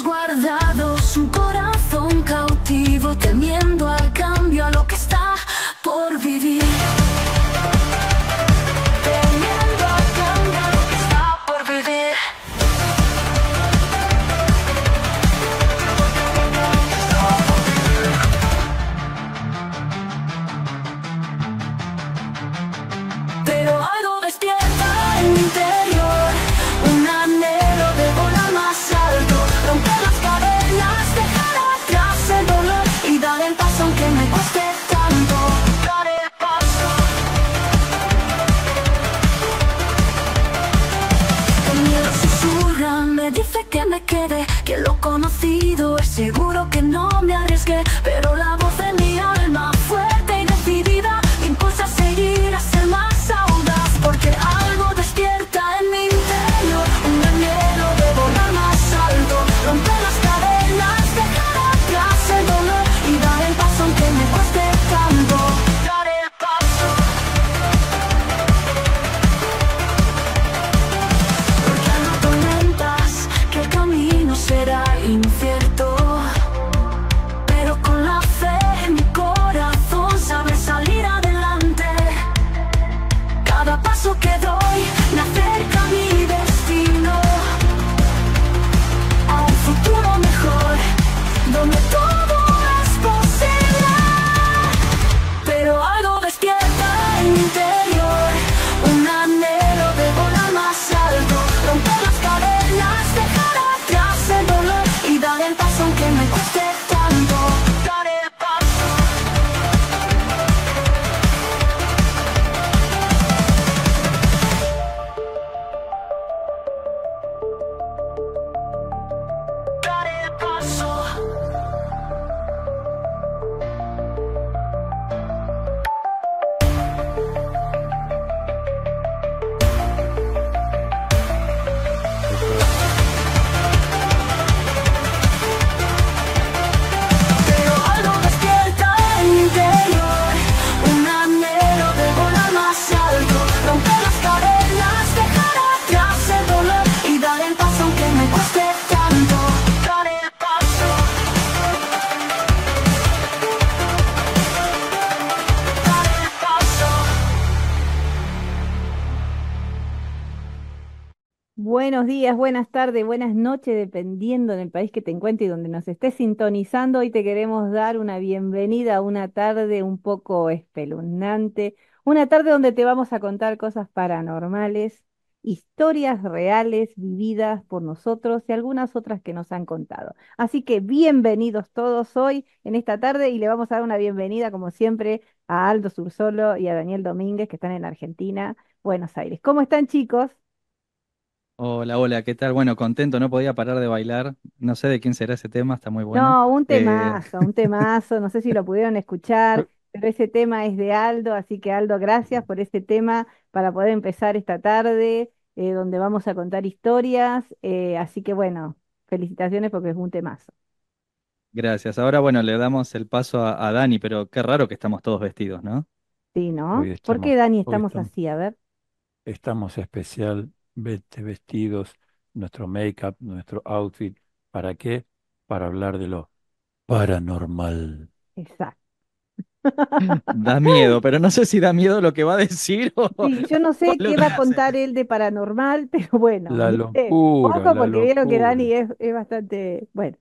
guardado guardados, su corazón cautivo que tarde, buenas noches, dependiendo del país que te encuentres y donde nos estés sintonizando. Hoy te queremos dar una bienvenida a una tarde un poco espeluznante, una tarde donde te vamos a contar cosas paranormales, historias reales vividas por nosotros y algunas otras que nos han contado. Así que bienvenidos todos hoy en esta tarde y le vamos a dar una bienvenida, como siempre, a Aldo Sursolo y a Daniel Domínguez, que están en Argentina, Buenos Aires. ¿Cómo están, chicos? Hola, hola, ¿qué tal? Bueno, contento, no podía parar de bailar. No sé de quién será ese tema, está muy bueno. No, un eh, temazo, un temazo, no sé si lo pudieron escuchar, pero ese tema es de Aldo, así que Aldo, gracias por ese tema para poder empezar esta tarde, eh, donde vamos a contar historias, eh, así que bueno, felicitaciones porque es un temazo. gracias. Ahora, bueno, le damos el paso a, Dani, pero qué raro que estamos todos vestidos, ¿no? Sí, ¿no? ¿Por qué, Dani, estamos estamos, así? A ver. estamos especial vestidos, nuestro make-up, nuestro outfit. ¿Para qué? Para hablar de lo paranormal. Exacto. Da miedo, pero no sé si da miedo lo que va a decir. yo no sé qué va a contar él de paranormal, pero bueno. La porque vieron que Dani es, bastante. Bueno.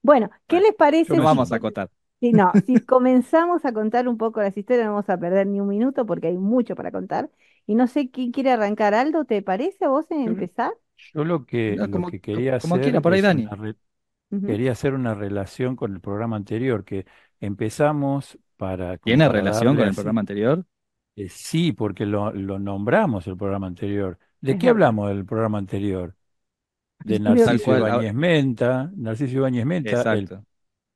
Bueno, ¿qué les parece? vamos a acotar no, si comenzamos a contar un poco las historias, no vamos a perder ni un minuto porque hay mucho para contar. Y no sé quién quiere arrancar. Aldo, ¿te parece a vos en empezar? Yo lo que, quería hacer. Como Quería hacer una relación con el programa anterior, que empezamos para. ¿Tiene relación con el programa anterior? Eh, sí, porque lo, nombramos el programa anterior. ¿De qué hablamos del programa anterior? De Narciso Ibáñez Menta, Narciso Ibáñez Menta,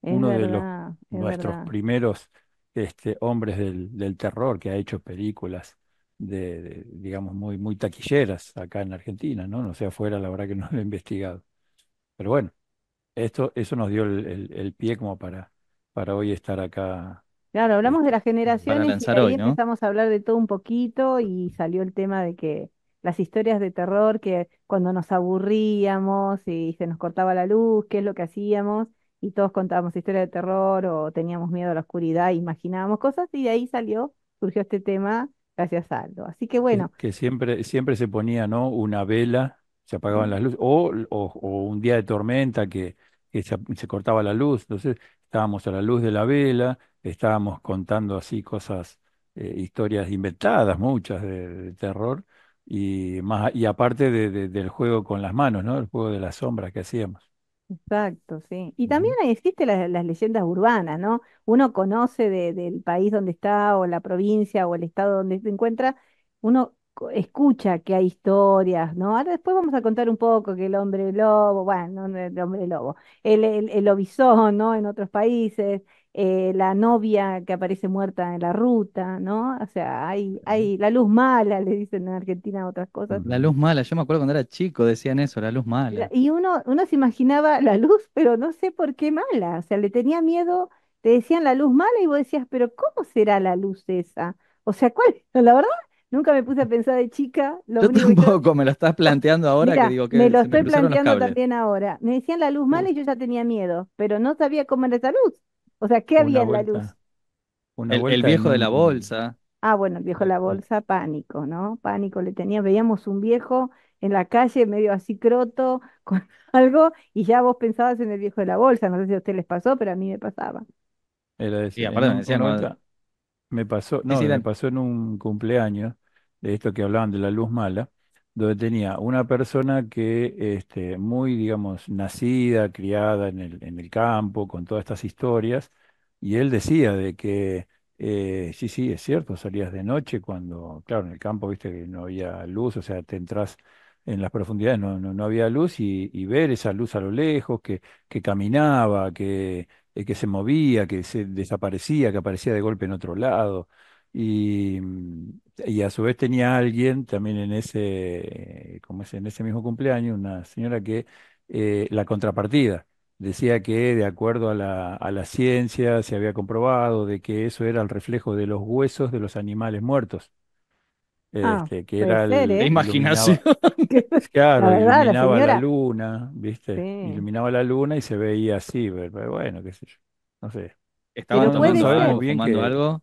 uno de los nuestros primeros este, hombres del, terror que ha hecho películas de, digamos, muy, muy taquilleras acá en Argentina, ¿no? No sea fuera, la verdad que no lo he investigado. Pero bueno, esto, eso nos dio el, pie como para, para hoy estar acá Claro, hablamos de las este, generaciones y empezamos a hablar de todo un poquito y salió el tema de que las historias de terror que cuando nos aburríamos y se nos cortaba la luz, qué es lo que hacíamos y todos contábamos historias de terror o teníamos miedo a la oscuridad, imaginábamos cosas y de ahí salió, surgió este tema gracias a Aldo. Así que bueno. Que, siempre, siempre se ponía, ¿no? Una vela, se apagaban las luces, o, un día de tormenta que, se, cortaba la luz, entonces estábamos a la luz de la vela, estábamos contando así cosas, eh, historias inventadas, muchas de, terror. Y, más, y aparte del juego con las manos, ¿no? El juego de las sombras que hacíamos. Exacto, sí. Y también ahí existen las, leyendas urbanas, ¿no? Uno conoce del país donde está o la provincia o el estado donde se encuentra, uno escucha que hay historias, ¿no? Ahora después vamos a contar un poco que el hombre lobo, bueno, el hombre lobo, el, el, el lobizón, ¿no? En otros países. Eh, la novia que aparece muerta en la ruta, ¿no? O sea, hay, hay la luz mala, le dicen en Argentina otras cosas. La luz mala, yo me acuerdo cuando era chico decían eso, la luz mala. Y uno, uno se imaginaba la luz, pero no sé por qué mala, o sea, le tenía miedo, te decían la luz mala y vos decías, pero ¿cómo será la luz esa? O sea, ¿cuál? La verdad, Nunca me puse a pensar de chica. Lo tampoco, me lo estás planteando ahora que digo que. Me lo estoy planteando también ahora. Me decían la luz mala y yo ya tenía miedo, pero no sabía cómo era esa luz. O sea, ¿qué había en la luz? El, viejo de la bolsa. Ah, bueno, el viejo de la bolsa, pánico, ¿no? Pánico le tenía. Veíamos un viejo en la calle, medio así croto, con algo, y ya vos pensabas en el viejo de la bolsa. No sé si a usted les pasó, pero a mí me pasaba. Era decir. Sí, me pasó, no, me pasó en un cumpleaños de esto que hablaban de la luz mala donde tenía una persona que, este, muy, digamos, nacida, criada en el, en el campo, con todas estas historias, y él decía de que, eh, sí, sí, es cierto, salías de noche cuando, claro, en el campo, viste que no había luz, o sea, te entras en las profundidades, no, había luz, y, ver esa luz a lo lejos, que, caminaba, que, eh, que se movía, que se desaparecía, que aparecía de golpe en otro lado. Mm, y, a su vez tenía alguien también en ese, eh, como en ese mismo cumpleaños, una señora que eh, la contrapartida decía que de acuerdo a la, ciencia se había comprobado de que eso era el reflejo de los huesos de los animales muertos. Ah, este, que era el, ¿eh? la imaginación. claro, la iluminaba la, luna, ¿viste? Iluminaba la luna y se veía así, bueno, qué sé yo. No sé. Estaban tomando algo, bien algo.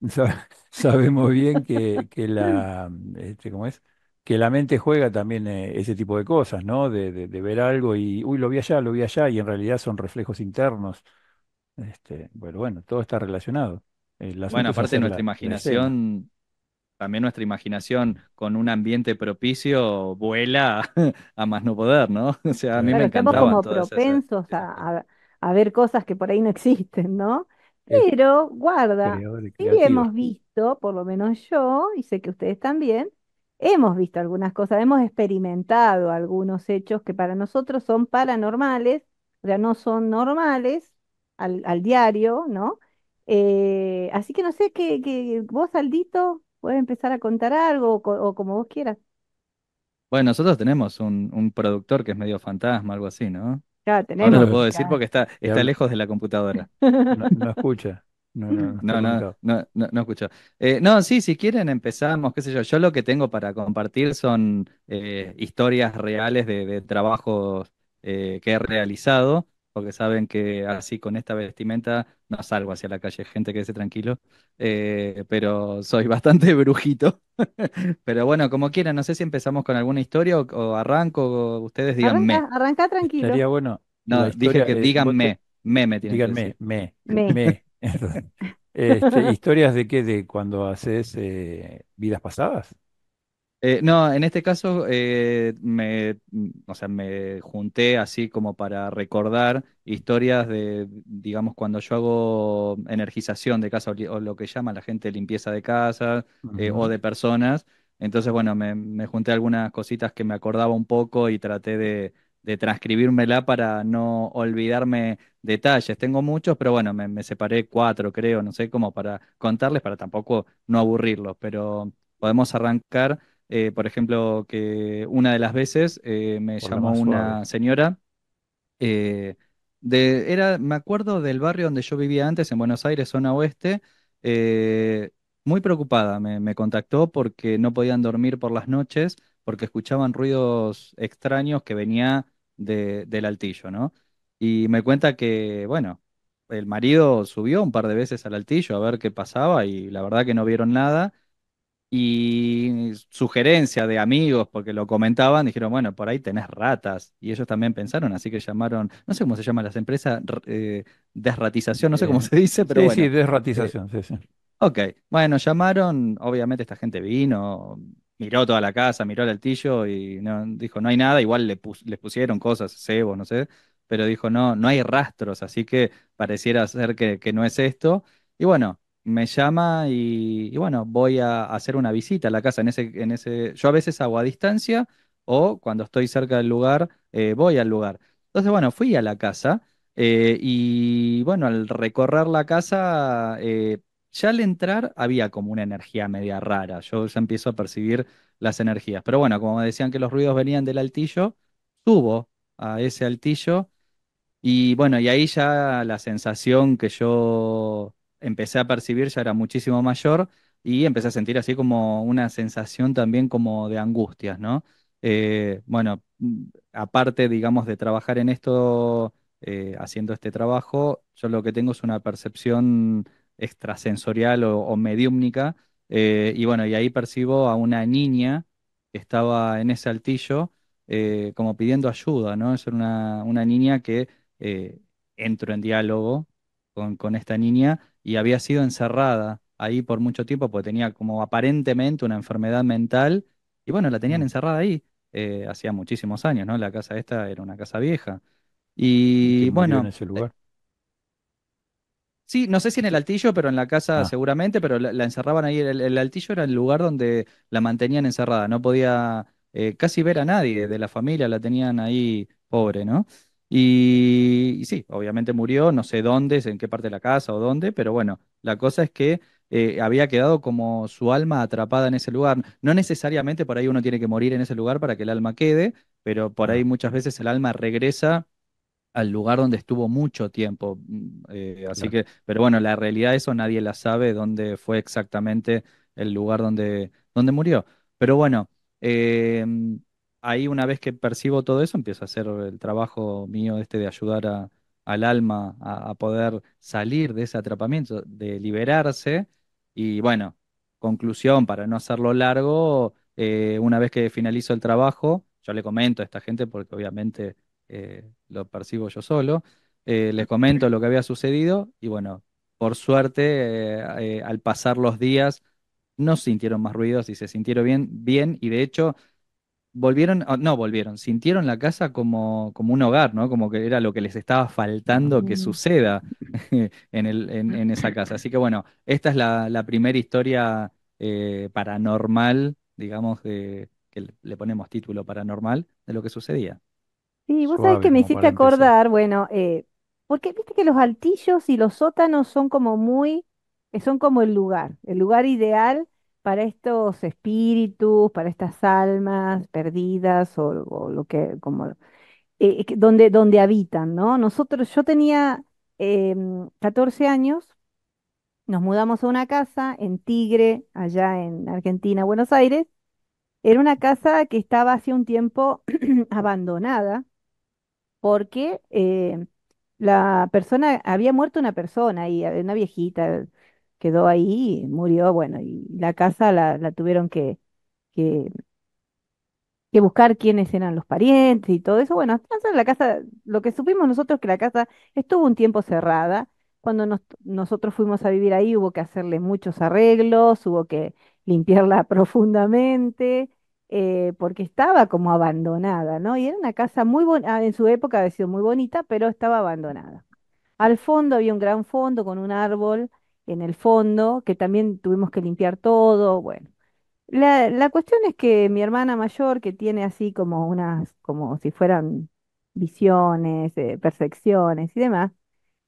Sabemos bien que, la, mm, este, es? Que la mente juega también eh, ese tipo de cosas, ¿no? De, ver algo y, uy, lo vi allá, lo vi allá, y en realidad son reflejos internos. Este, bueno, bueno, todo está relacionado. Bueno, aparte nuestra imaginación, también nuestra imaginación con un ambiente propicio vuela a más no poder, ¿no? O sea, a mí me estamos como propensos este, a ver cosas que por ahí no existen, ¿no? Pero guarda, hemos visto, por lo menos yo, y sé que ustedes también, hemos visto algunas cosas, hemos experimentado algunos hechos que para nosotros son paranormales, o sea, no son normales al, diario, ¿no? Eh, así que no sé, que, vos, Aldito, puedes empezar a contar algo o, como vos quieras. Bueno, nosotros tenemos un, un productor que es medio fantasma, algo así, ¿no? No lo puedo decir porque está, lejos de la computadora. No, escucha. No, no, no, no, no, eh, no, sí, si quieren empezamos, qué sé yo. Yo lo que tengo para compartir son eh, historias reales de, trabajos eh, que he realizado porque saben que así con esta vestimenta no salgo hacia la calle, gente que tranquilo, eh, pero soy bastante brujito. pero bueno, como quieran, no sé si empezamos con alguna historia o, arranco, ustedes díganme. Arranca, tranquilo. Sería bueno. No, dije que eh, díganme, me, me díganme, me, me, este, ¿Historias de qué? ¿De cuando haces eh, vidas pasadas? Eh, no, en este caso eh, me, o sea, me junté así como para recordar historias de, digamos, cuando yo hago energización de casa o lo que llama la gente limpieza de casa eh, o de personas. Entonces, bueno, me, junté algunas cositas que me acordaba un poco y traté de, de transcribírmela para no olvidarme detalles. Tengo muchos, pero bueno, me, me separé cuatro, creo, no sé, como para contarles, para tampoco no aburrirlos, pero podemos arrancar eh, por ejemplo, que una de las veces eh, me llamó una señora. Eh, era, me acuerdo del barrio donde yo vivía antes, en Buenos Aires, zona oeste. muy preocupada me, contactó porque no podían dormir por las noches porque escuchaban ruidos extraños que venía del altillo, ¿no? Y me cuenta que, bueno, el marido subió un par de veces al altillo a ver qué pasaba y la verdad que no vieron nada y sugerencia de amigos, porque lo comentaban, dijeron, bueno, por ahí tenés ratas. Y ellos también pensaron, así que llamaron, no sé cómo se llaman las empresas, eh, desratización, no sé cómo eh, se dice, pero... Sí, sí, desratización, sí, sí. Ok, bueno, llamaron, obviamente esta gente vino, miró toda la casa, miró el altillo y dijo, no hay nada, igual le les pusieron cosas, Cebo, no sé, pero dijo, no, no hay rastros, así que pareciera ser que no es esto. Y bueno, me llama y, bueno, voy a hacer una visita a la casa. En ese, en ese, yo a veces hago a distancia o cuando estoy cerca del lugar, eh, voy al lugar. Entonces, bueno, fui a la casa eh, y bueno, al recorrer la casa, eh, ya al entrar había como una energía media rara. Yo ya empiezo a percibir las energías. Pero bueno, como decían que los ruidos venían del altillo, subo a ese altillo y bueno, y ahí ya la sensación que yo empecé a percibir ya era muchísimo mayor y empecé a sentir así como una sensación también como de angustias, eh, bueno, mm, aparte, digamos, de trabajar en esto, eh, haciendo este trabajo, yo lo que tengo es una percepción extrasensorial o, mediúmica mediúmnica, eh, y bueno, y ahí percibo a una niña que estaba en ese altillo como pidiendo ayuda, ¿no? Es una, una niña que entró en diálogo con, esta niña y había sido encerrada ahí por mucho tiempo porque tenía como aparentemente una enfermedad mental y bueno, la tenían mm. encerrada ahí eh, hacía muchísimos años, ¿no? La casa esta era una casa vieja. Y bueno, en ese eh, lugar? Sí, no sé si en el altillo, pero en la casa ah. seguramente, pero la, encerraban ahí. El, altillo era el lugar donde la mantenían encerrada, no podía eh, casi ver a nadie de la familia, la tenían ahí pobre, ¿no? Y, sí, obviamente murió, no sé dónde, en qué parte de la casa o dónde, pero bueno, la cosa es que eh, había quedado como su alma atrapada en ese lugar. No necesariamente por ahí uno tiene que morir en ese lugar para que el alma quede, pero por ahí muchas veces el alma regresa al lugar donde estuvo mucho tiempo. Mm, eh, así que, pero bueno, la realidad eso nadie la sabe dónde fue exactamente el lugar donde, donde murió. Pero bueno, em, ahí una vez que percibo todo eso, empiezo a hacer el trabajo mío este de ayudar al alma a, poder salir de ese atrapamiento, de liberarse. Y bueno, conclusión, para no hacerlo largo, eh, una vez que finalizo el trabajo, yo le comento a esta gente, porque obviamente eh, lo percibo yo solo, eh, les comento lo que había sucedido y bueno, por suerte, al pasar los días, no sintieron más ruidos y se sintieron bien, bien y de hecho volvieron, ah, no volvieron, sintieron la casa como, como un hogar, ¿no? Como que era lo que les estaba faltando que mm. suceda en, esa casa. Así que bueno, esta es la, primera historia eh, paranormal, digamos, de, que le ponemos título paranormal, de lo que sucedía. Sí, vos sabés que me hiciste acordar, bueno, eh, porque viste que los altillos y los sótanos son como muy, eh, son como el lugar, el lugar ideal para estos espíritus, para estas almas perdidas o, lo que, como, eh, donde, donde habitan, ¿no? Nosotros, yo tenía 14 em, años, nos mudamos a una casa en Tigre, allá en Argentina, Buenos Aires. Era una casa que estaba hace un tiempo abandonada porque eh, la persona, había muerto una persona y eh, una viejita, quedó ahí, murió, bueno, y la casa la, tuvieron que, que, buscar quiénes eran los parientes y todo eso. Bueno, entonces la casa, lo que supimos nosotros que la casa estuvo un tiempo cerrada. Cuando nosotros fuimos a vivir ahí hubo que hacerle muchos arreglos, hubo que limpiarla profundamente, eh, porque estaba como abandonada, ¿no? Y era una casa muy bonita, ah, en su época había sido muy bonita, pero estaba abandonada. Al fondo había un gran fondo con un árbol en el fondo, que también tuvimos que limpiar todo, bueno. La, cuestión es que mi hermana mayor, que tiene así como unas, como si fueran visiones, eh, percepciones y demás,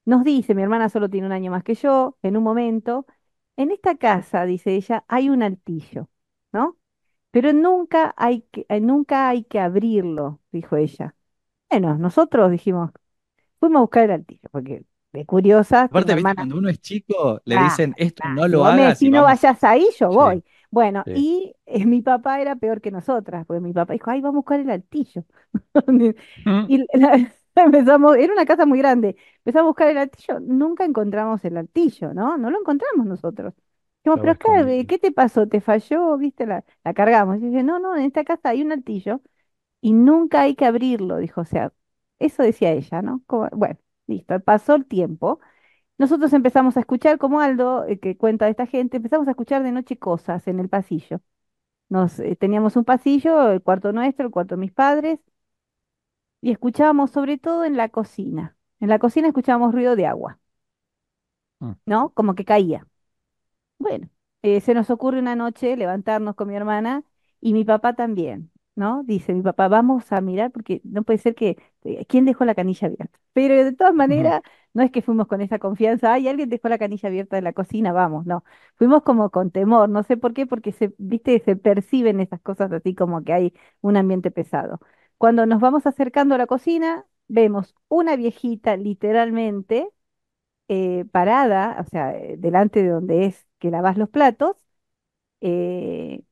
nos dice, mi hermana solo tiene un año más que yo, en un momento, en esta casa, dice ella, hay un altillo, ¿no? Pero nunca hay que, eh, nunca hay que abrirlo, dijo ella. Bueno, nosotros dijimos, fuimos a buscar el altillo, porque de curiosa. Aparte, cuando uno es chico, le dicen esto no lo hagas. Si no vayas ahí, yo voy. bueno, y eh, mi papá era peor que nosotras, porque mi papá dijo, ay, vamos a buscar el altillo. empezamos, era una casa muy grande, empezamos a buscar el altillo, nunca encontramos el altillo, ¿no? No lo encontramos nosotros. Dijimos, pero ¿qué, te pasó? ¿Te falló? ¿Viste? La, cargamos. Y dije, no, no, en esta casa hay un altillo y nunca hay que abrirlo, dijo, o sea, eso decía ella, ¿no? bueno. Listo, pasó el tiempo. Nosotros empezamos a escuchar, como Aldo, eh, que cuenta de esta gente, empezamos a escuchar de noche cosas en el pasillo. Nos, eh, teníamos un pasillo, el cuarto nuestro, el cuarto de mis padres, y escuchábamos sobre todo en la cocina. En la cocina escuchábamos ruido de agua, mm. ¿no? Como que caía. Bueno, eh, se nos ocurre una noche levantarnos con mi hermana y mi papá también. ¿no? Dice mi papá, vamos a mirar porque no puede ser que, eh, ¿quién dejó la canilla abierta? Pero de todas maneras, no es que fuimos con esa confianza, ay, alguien dejó la canilla abierta en la cocina, vamos, no. Fuimos como con temor, no sé por qué, porque se, viste, se perciben esas cosas así como que hay un ambiente pesado. Cuando nos vamos acercando a la cocina, vemos una viejita literalmente eh, parada, o sea, eh, delante de donde es que lavas los platos, eh,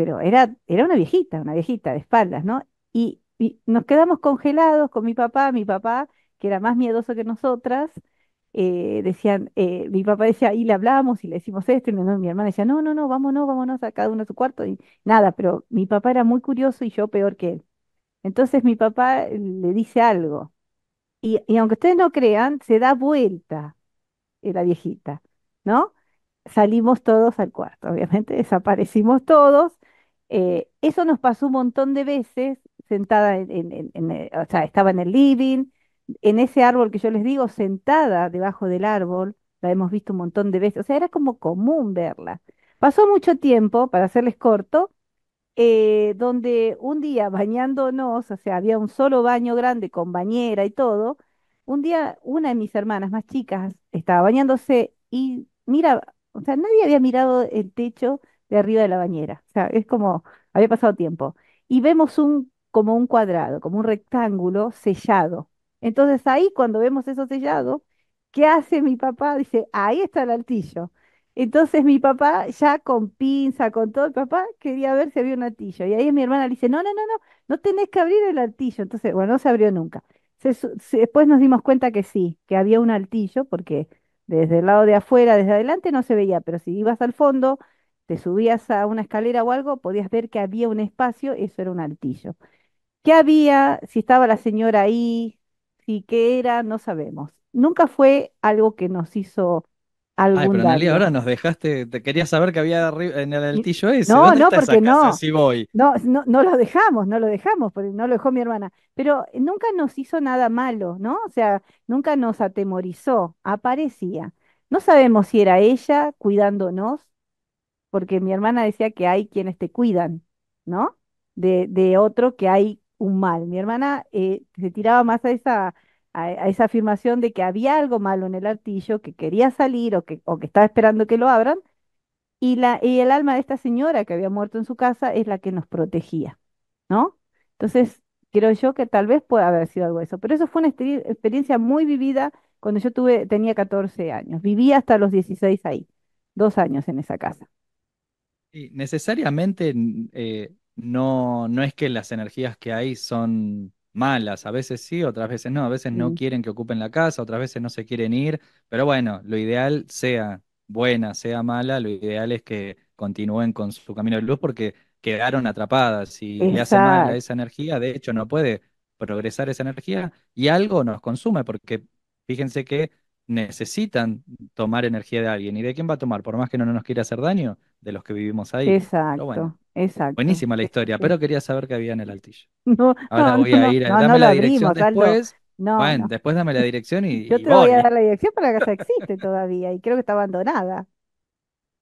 pero era, era una viejita, una viejita de espaldas, ¿no? Y, nos quedamos congelados con mi papá, mi papá, que era más miedoso que nosotras, eh, decían, eh, mi papá decía, y le hablábamos y le decimos esto, y mi, hermana decía, no, no, no, vámonos, vámonos a cada uno a su cuarto, y nada, pero mi papá era muy curioso y yo peor que él. Entonces mi papá eh, le dice algo, y, aunque ustedes no crean, se da vuelta la viejita, ¿no? Salimos todos al cuarto, obviamente desaparecimos todos, eh, eso nos pasó un montón de veces, sentada en, eh, o sea, estaba en el living, en ese árbol que yo les digo, sentada debajo del árbol, la hemos visto un montón de veces, o sea, era como común verla. Pasó mucho tiempo, para hacerles corto, eh, donde un día bañándonos, o sea, había un solo baño grande con bañera y todo, un día una de mis hermanas más chicas estaba bañándose y mira, o sea, nadie había mirado el techo de arriba de la bañera. O sea, es como, había pasado tiempo. Y vemos un, como un cuadrado, como un rectángulo sellado. Entonces ahí cuando vemos eso sellado, ¿qué hace mi papá? Dice, ahí está el altillo. Entonces mi papá, ya con pinza, con todo, el papá quería ver si había un altillo. Y ahí mi hermana le dice, no, no, no, no, no tenés que abrir el altillo. Entonces, bueno, no se abrió nunca. después nos dimos cuenta que sí, que había un altillo, porque desde el lado de afuera, desde adelante no se veía, pero si ibas al fondo, te subías a una escalera o algo, podías ver que había un espacio, eso era un altillo. ¿Qué había? Si estaba la señora ahí, si qué era, no sabemos. Nunca fue algo que nos hizo algún Ay, pero ahora nos dejaste, te quería saber que había en el altillo ese. No, no, porque no. voy. No, no, no lo dejamos, no lo dejamos, porque no lo dejó mi hermana. Pero nunca nos hizo nada malo, ¿no? O sea, nunca nos atemorizó, aparecía. No sabemos si era ella cuidándonos, porque mi hermana decía que hay quienes te cuidan, ¿no? De, otro que hay un mal. Mi hermana eh, se tiraba más a esa, a, esa afirmación de que había algo malo en el artillo, que quería salir o que, o que estaba esperando que lo abran, y, la, y el alma de esta señora que había muerto en su casa es la que nos protegía, ¿no? Entonces, creo yo que tal vez pueda haber sido algo eso, pero eso fue una experiencia muy vivida cuando yo tuve, tenía 14 años, viví hasta los 16 ahí, dos años en esa casa. Y necesariamente mm, eh, no, no es que las energías que hay son malas, a veces sí, otras veces no, a veces no quieren que ocupen la casa, otras veces no se quieren ir, pero bueno, lo ideal sea buena, sea mala, lo ideal es que continúen con su camino de luz porque quedaron atrapadas y le hace mal a esa energía, de hecho no puede progresar esa energía y algo nos consume porque fíjense que necesitan tomar energía de alguien y de quién va a tomar, por más que no nos quiera hacer daño, de los que vivimos ahí. Exacto. Buenísima la historia, pero quería saber qué había en el altillo. No, Ahora voy a ir, dame la dirección después. bueno, después dame la dirección y. Yo te voy. a dar la dirección para la casa existe todavía y creo que está abandonada.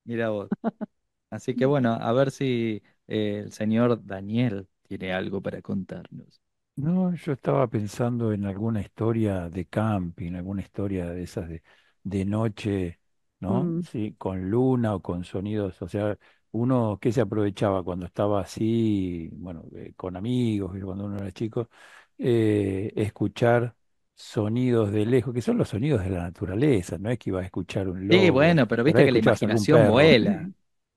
Mira vos. Así que bueno, a ver si eh, el señor Daniel tiene algo para contarnos. No, yo estaba pensando en alguna historia de camping, alguna historia de esas de, de noche ¿no? Mm. Sí, con luna o con sonidos, o sea, uno que se aprovechaba cuando estaba así, bueno, eh, con amigos, cuando uno era chico, eh, escuchar sonidos de lejos, que son los sonidos de la naturaleza, no es que iba a escuchar un lobo, Sí, bueno, pero viste que la imaginación vuela.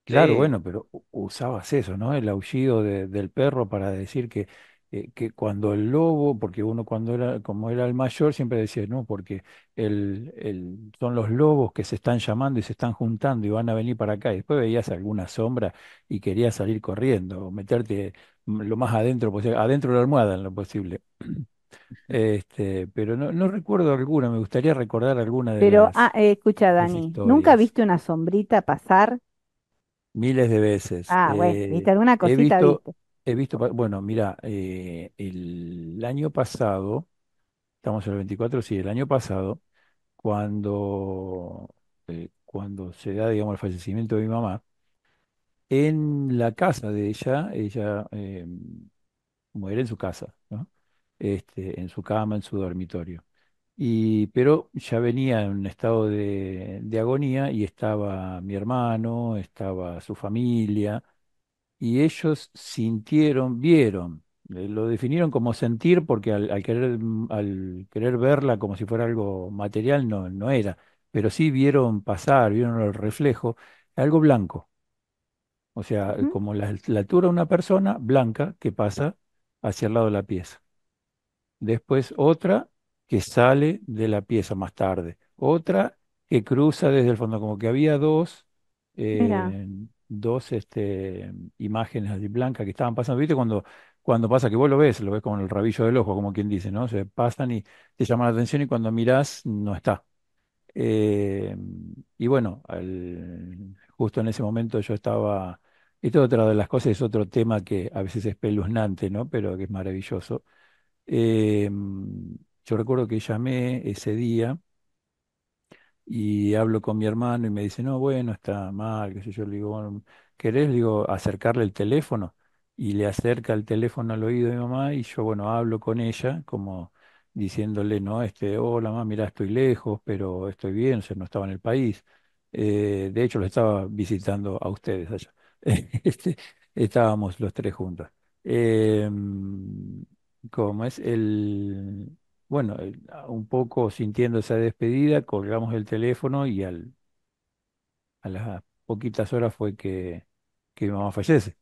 Claro, bueno, pero usabas eso, ¿no? El aullido del perro para decir que eh, que cuando el lobo, porque uno cuando era, como era el mayor, siempre decía, no, porque el, son los lobos que se están llamando y se están juntando y van a venir para acá. Y después veías alguna sombra y querías salir corriendo o meterte lo más adentro posible, adentro de la almohada en lo posible. Este, pero no, recuerdo alguna, me gustaría recordar alguna de Pero, ah, eh, escucha, Dani, ¿nunca viste una sombrita pasar? Miles de veces. Ah, bueno, viste eh, alguna cosita, He visto, bueno, mira, eh, el año pasado, estamos en el 24, sí, el año pasado, cuando, eh, cuando se da, digamos, el fallecimiento de mi mamá, en la casa de ella, ella eh, muere en su casa, ¿no? Este, en su cama, en su dormitorio. Y, pero ya venía en un estado de agonía y estaba mi hermano, estaba su familia, y ellos sintieron, vieron, eh, lo definieron como sentir porque mm, al, querer, verla como si fuera algo material no, era, pero sí vieron pasar, vieron el reflejo, algo blanco. O sea, como la, altura de una persona blanca que pasa hacia el lado de la pieza. Después otra que sale de la pieza más tarde. Otra que cruza desde el fondo, como que había dos dos este, imágenes así blancas que estaban pasando. ¿Viste cuando, cuando pasa que vos lo ves? Lo ves con el rabillo del ojo, como quien dice, ¿no? Se pasan y te llaman la atención y cuando mirás no está. Em, y bueno, justo en ese momento yo estaba... Esto otra de las cosas es otro tema que a veces es peluznante, ¿no? Pero que es maravilloso. Em, yo recuerdo que llamé ese día y hablo con mi hermano y me dice, no, bueno, está mal, qué sé yo, le digo, ¿querés? digo, acercarle el teléfono y le acerca el teléfono al oído de mi mamá y yo, bueno, hablo con ella como diciéndole, no, este, hola, mamá, mira, estoy lejos, pero estoy bien, o sea, no estaba en el país. Eh, de hecho, lo estaba visitando a ustedes allá. Este, estábamos los tres juntos. Em, ¿Cómo es? El, bueno, eh, ah, un poco sintiendo esa despedida, colgamos el teléfono y al, a las poquitas horas fue que, mi mamá fallece.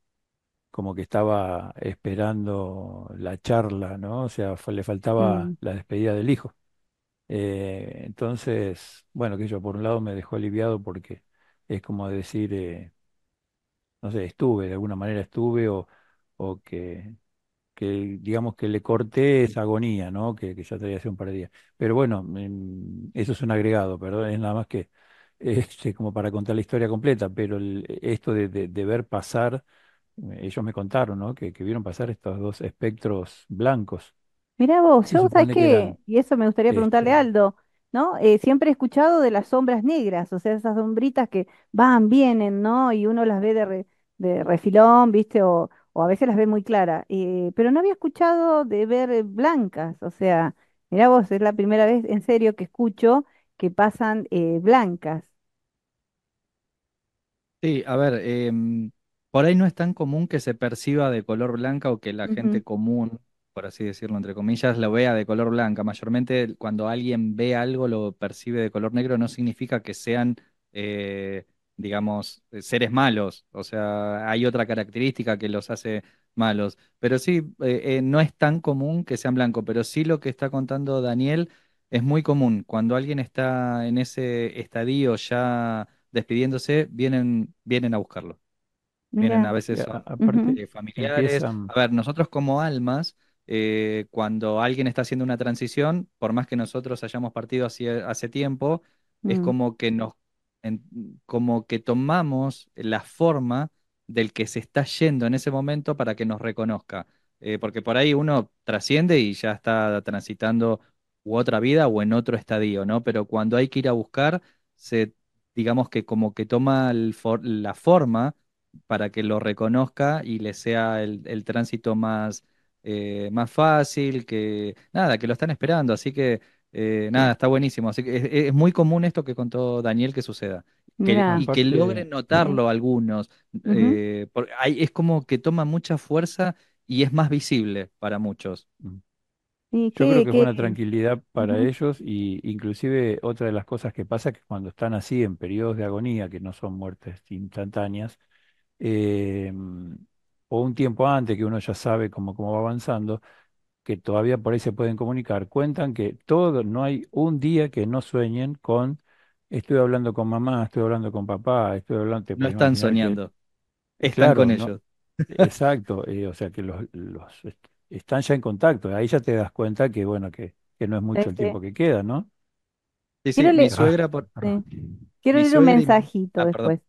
Como que estaba esperando la charla, ¿no? O sea, le faltaba mm. la despedida del hijo. Eh, entonces, bueno, que yo por un lado me dejó aliviado porque es como decir, eh, no sé, estuve, de alguna manera estuve o, o que que digamos que le corté esa agonía, ¿no? Que, que ya traía hace un par de días. Pero bueno, eso es un agregado, perdón, es nada más que este, como para contar la historia completa, pero esto de, ver pasar, eh, ellos me contaron, ¿no? Que, que, vieron pasar estos dos espectros blancos. Mirá vos, yo sabes que, y eso me gustaría preguntarle a este Aldo, ¿no? Eh, siempre he escuchado de las sombras negras, o sea, esas sombritas que van, vienen, ¿no? Y uno las ve de, de refilón, ¿viste? O, a veces las ve muy clara, eh, pero no había escuchado de ver eh, blancas, o sea, mira vos, es la primera vez en serio que escucho que pasan eh, blancas. Sí, a ver, em, por ahí no es tan común que se perciba de color blanca o que la gente común, por así decirlo, entre comillas, lo vea de color blanca. Mayormente cuando alguien ve algo lo percibe de color negro, no significa que sean digamos, eh, seres malos. O sea, hay otra característica que los hace malos. Pero sí, eh, eh, no es tan común que sean blancos, pero sí lo que está contando Daniel es muy común. Cuando alguien está en ese estadio ya despidiéndose, vienen, vienen a buscarlo. Vienen a veces a, familiares. A ver, nosotros como almas, cuando alguien está haciendo una transición, por más que nosotros hayamos partido hace tiempo, es mm. como que nos como que tomamos la forma del que se está yendo en ese momento para que nos reconozca. Eh, porque por ahí uno trasciende y ya está transitando u otra vida o en otro estadio, ¿no? Pero cuando hay que ir a buscar, se, digamos que como que toma la forma para que lo reconozca y le sea el, tránsito más, eh, más fácil, que nada, que lo están esperando. Así que eh, nada, está buenísimo. Así que es, muy común esto que contó Daniel que suceda. y que logren notarlo algunos. Eh, es como que toma mucha fuerza y es más visible para muchos. Yo creo que es una tranquilidad para ellos y inclusive otra de las cosas que pasa es que cuando están así en periodos de agonía, que no son muertes instantáneas, eh, o un tiempo antes que uno ya sabe cómo, cómo va avanzando, que todavía por ahí se pueden comunicar, cuentan que todo, no hay un día que no sueñen con estoy hablando con mamá, estoy hablando con papá, estoy hablando. no están soñando, están con ellos. Exacto, eh, o sea que los, están ya en contacto, ahí ya te das cuenta que bueno, que, no es mucho el tiempo que queda, ¿no? Quiero leer, suegra Quiero un mensajito ah, después.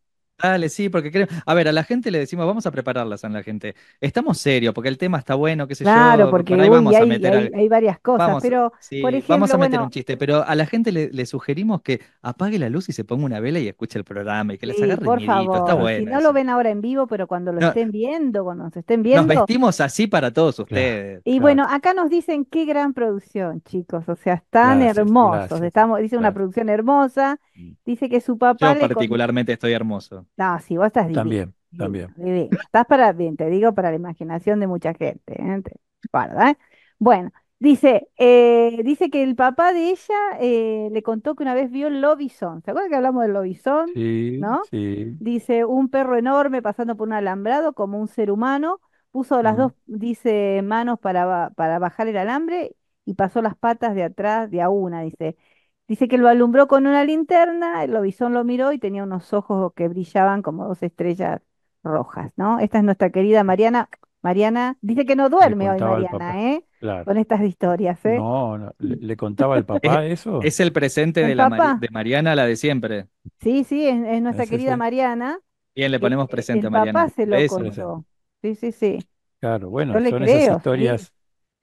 Dale, sí, porque creo. A ver, a la gente le decimos, vamos a prepararlas a la gente. Estamos serios, porque el tema está bueno, qué sé claro, yo. porque ahí vamos hay, a meter hay, varias cosas, pero vamos a meter un chiste, pero a la gente le, sugerimos que apague la luz y se ponga una vela y escuche el programa y que les agarre por favor, está Si no lo ven ahora en vivo, pero cuando lo estén viendo, cuando nos estén viendo. Nos vestimos así para todos ustedes. Y bueno, acá nos dicen qué gran producción, chicos. O sea, están hermosos. Estamos, dice una producción hermosa. Mm. Dice que su papá. Yo particularmente estoy hermoso. No, si vos estás También, también. Estás para, bien, te digo, para la imaginación de mucha gente. ¿eh? ¿eh? Bueno, dice, eh, dice que el papá de ella le contó que una vez vio el lobizón. ¿Se acuerdan que hablamos del lobizón? Sí, ¿no? Dice, un perro enorme pasando por un alambrado como un ser humano. Puso las dos, dice, manos para, para bajar el alambre y pasó las patas de atrás de a una, dice. Dice que lo alumbró con una linterna, el lobizón lo miró y tenía unos ojos que brillaban como dos estrellas rojas, ¿no? Esta es nuestra querida Mariana. Mariana, dice que no duerme hoy Mariana, ¿eh? Con estas historias, ¿eh? No, ¿Le, contaba el papá eso? Es el presente de, la Mariana, la de siempre. Sí, sí, es, nuestra querida Mariana. Bien, le ponemos e, presente a Mariana. El papá se lo contó. Sí, sí, sí. Claro, bueno, son esas historias,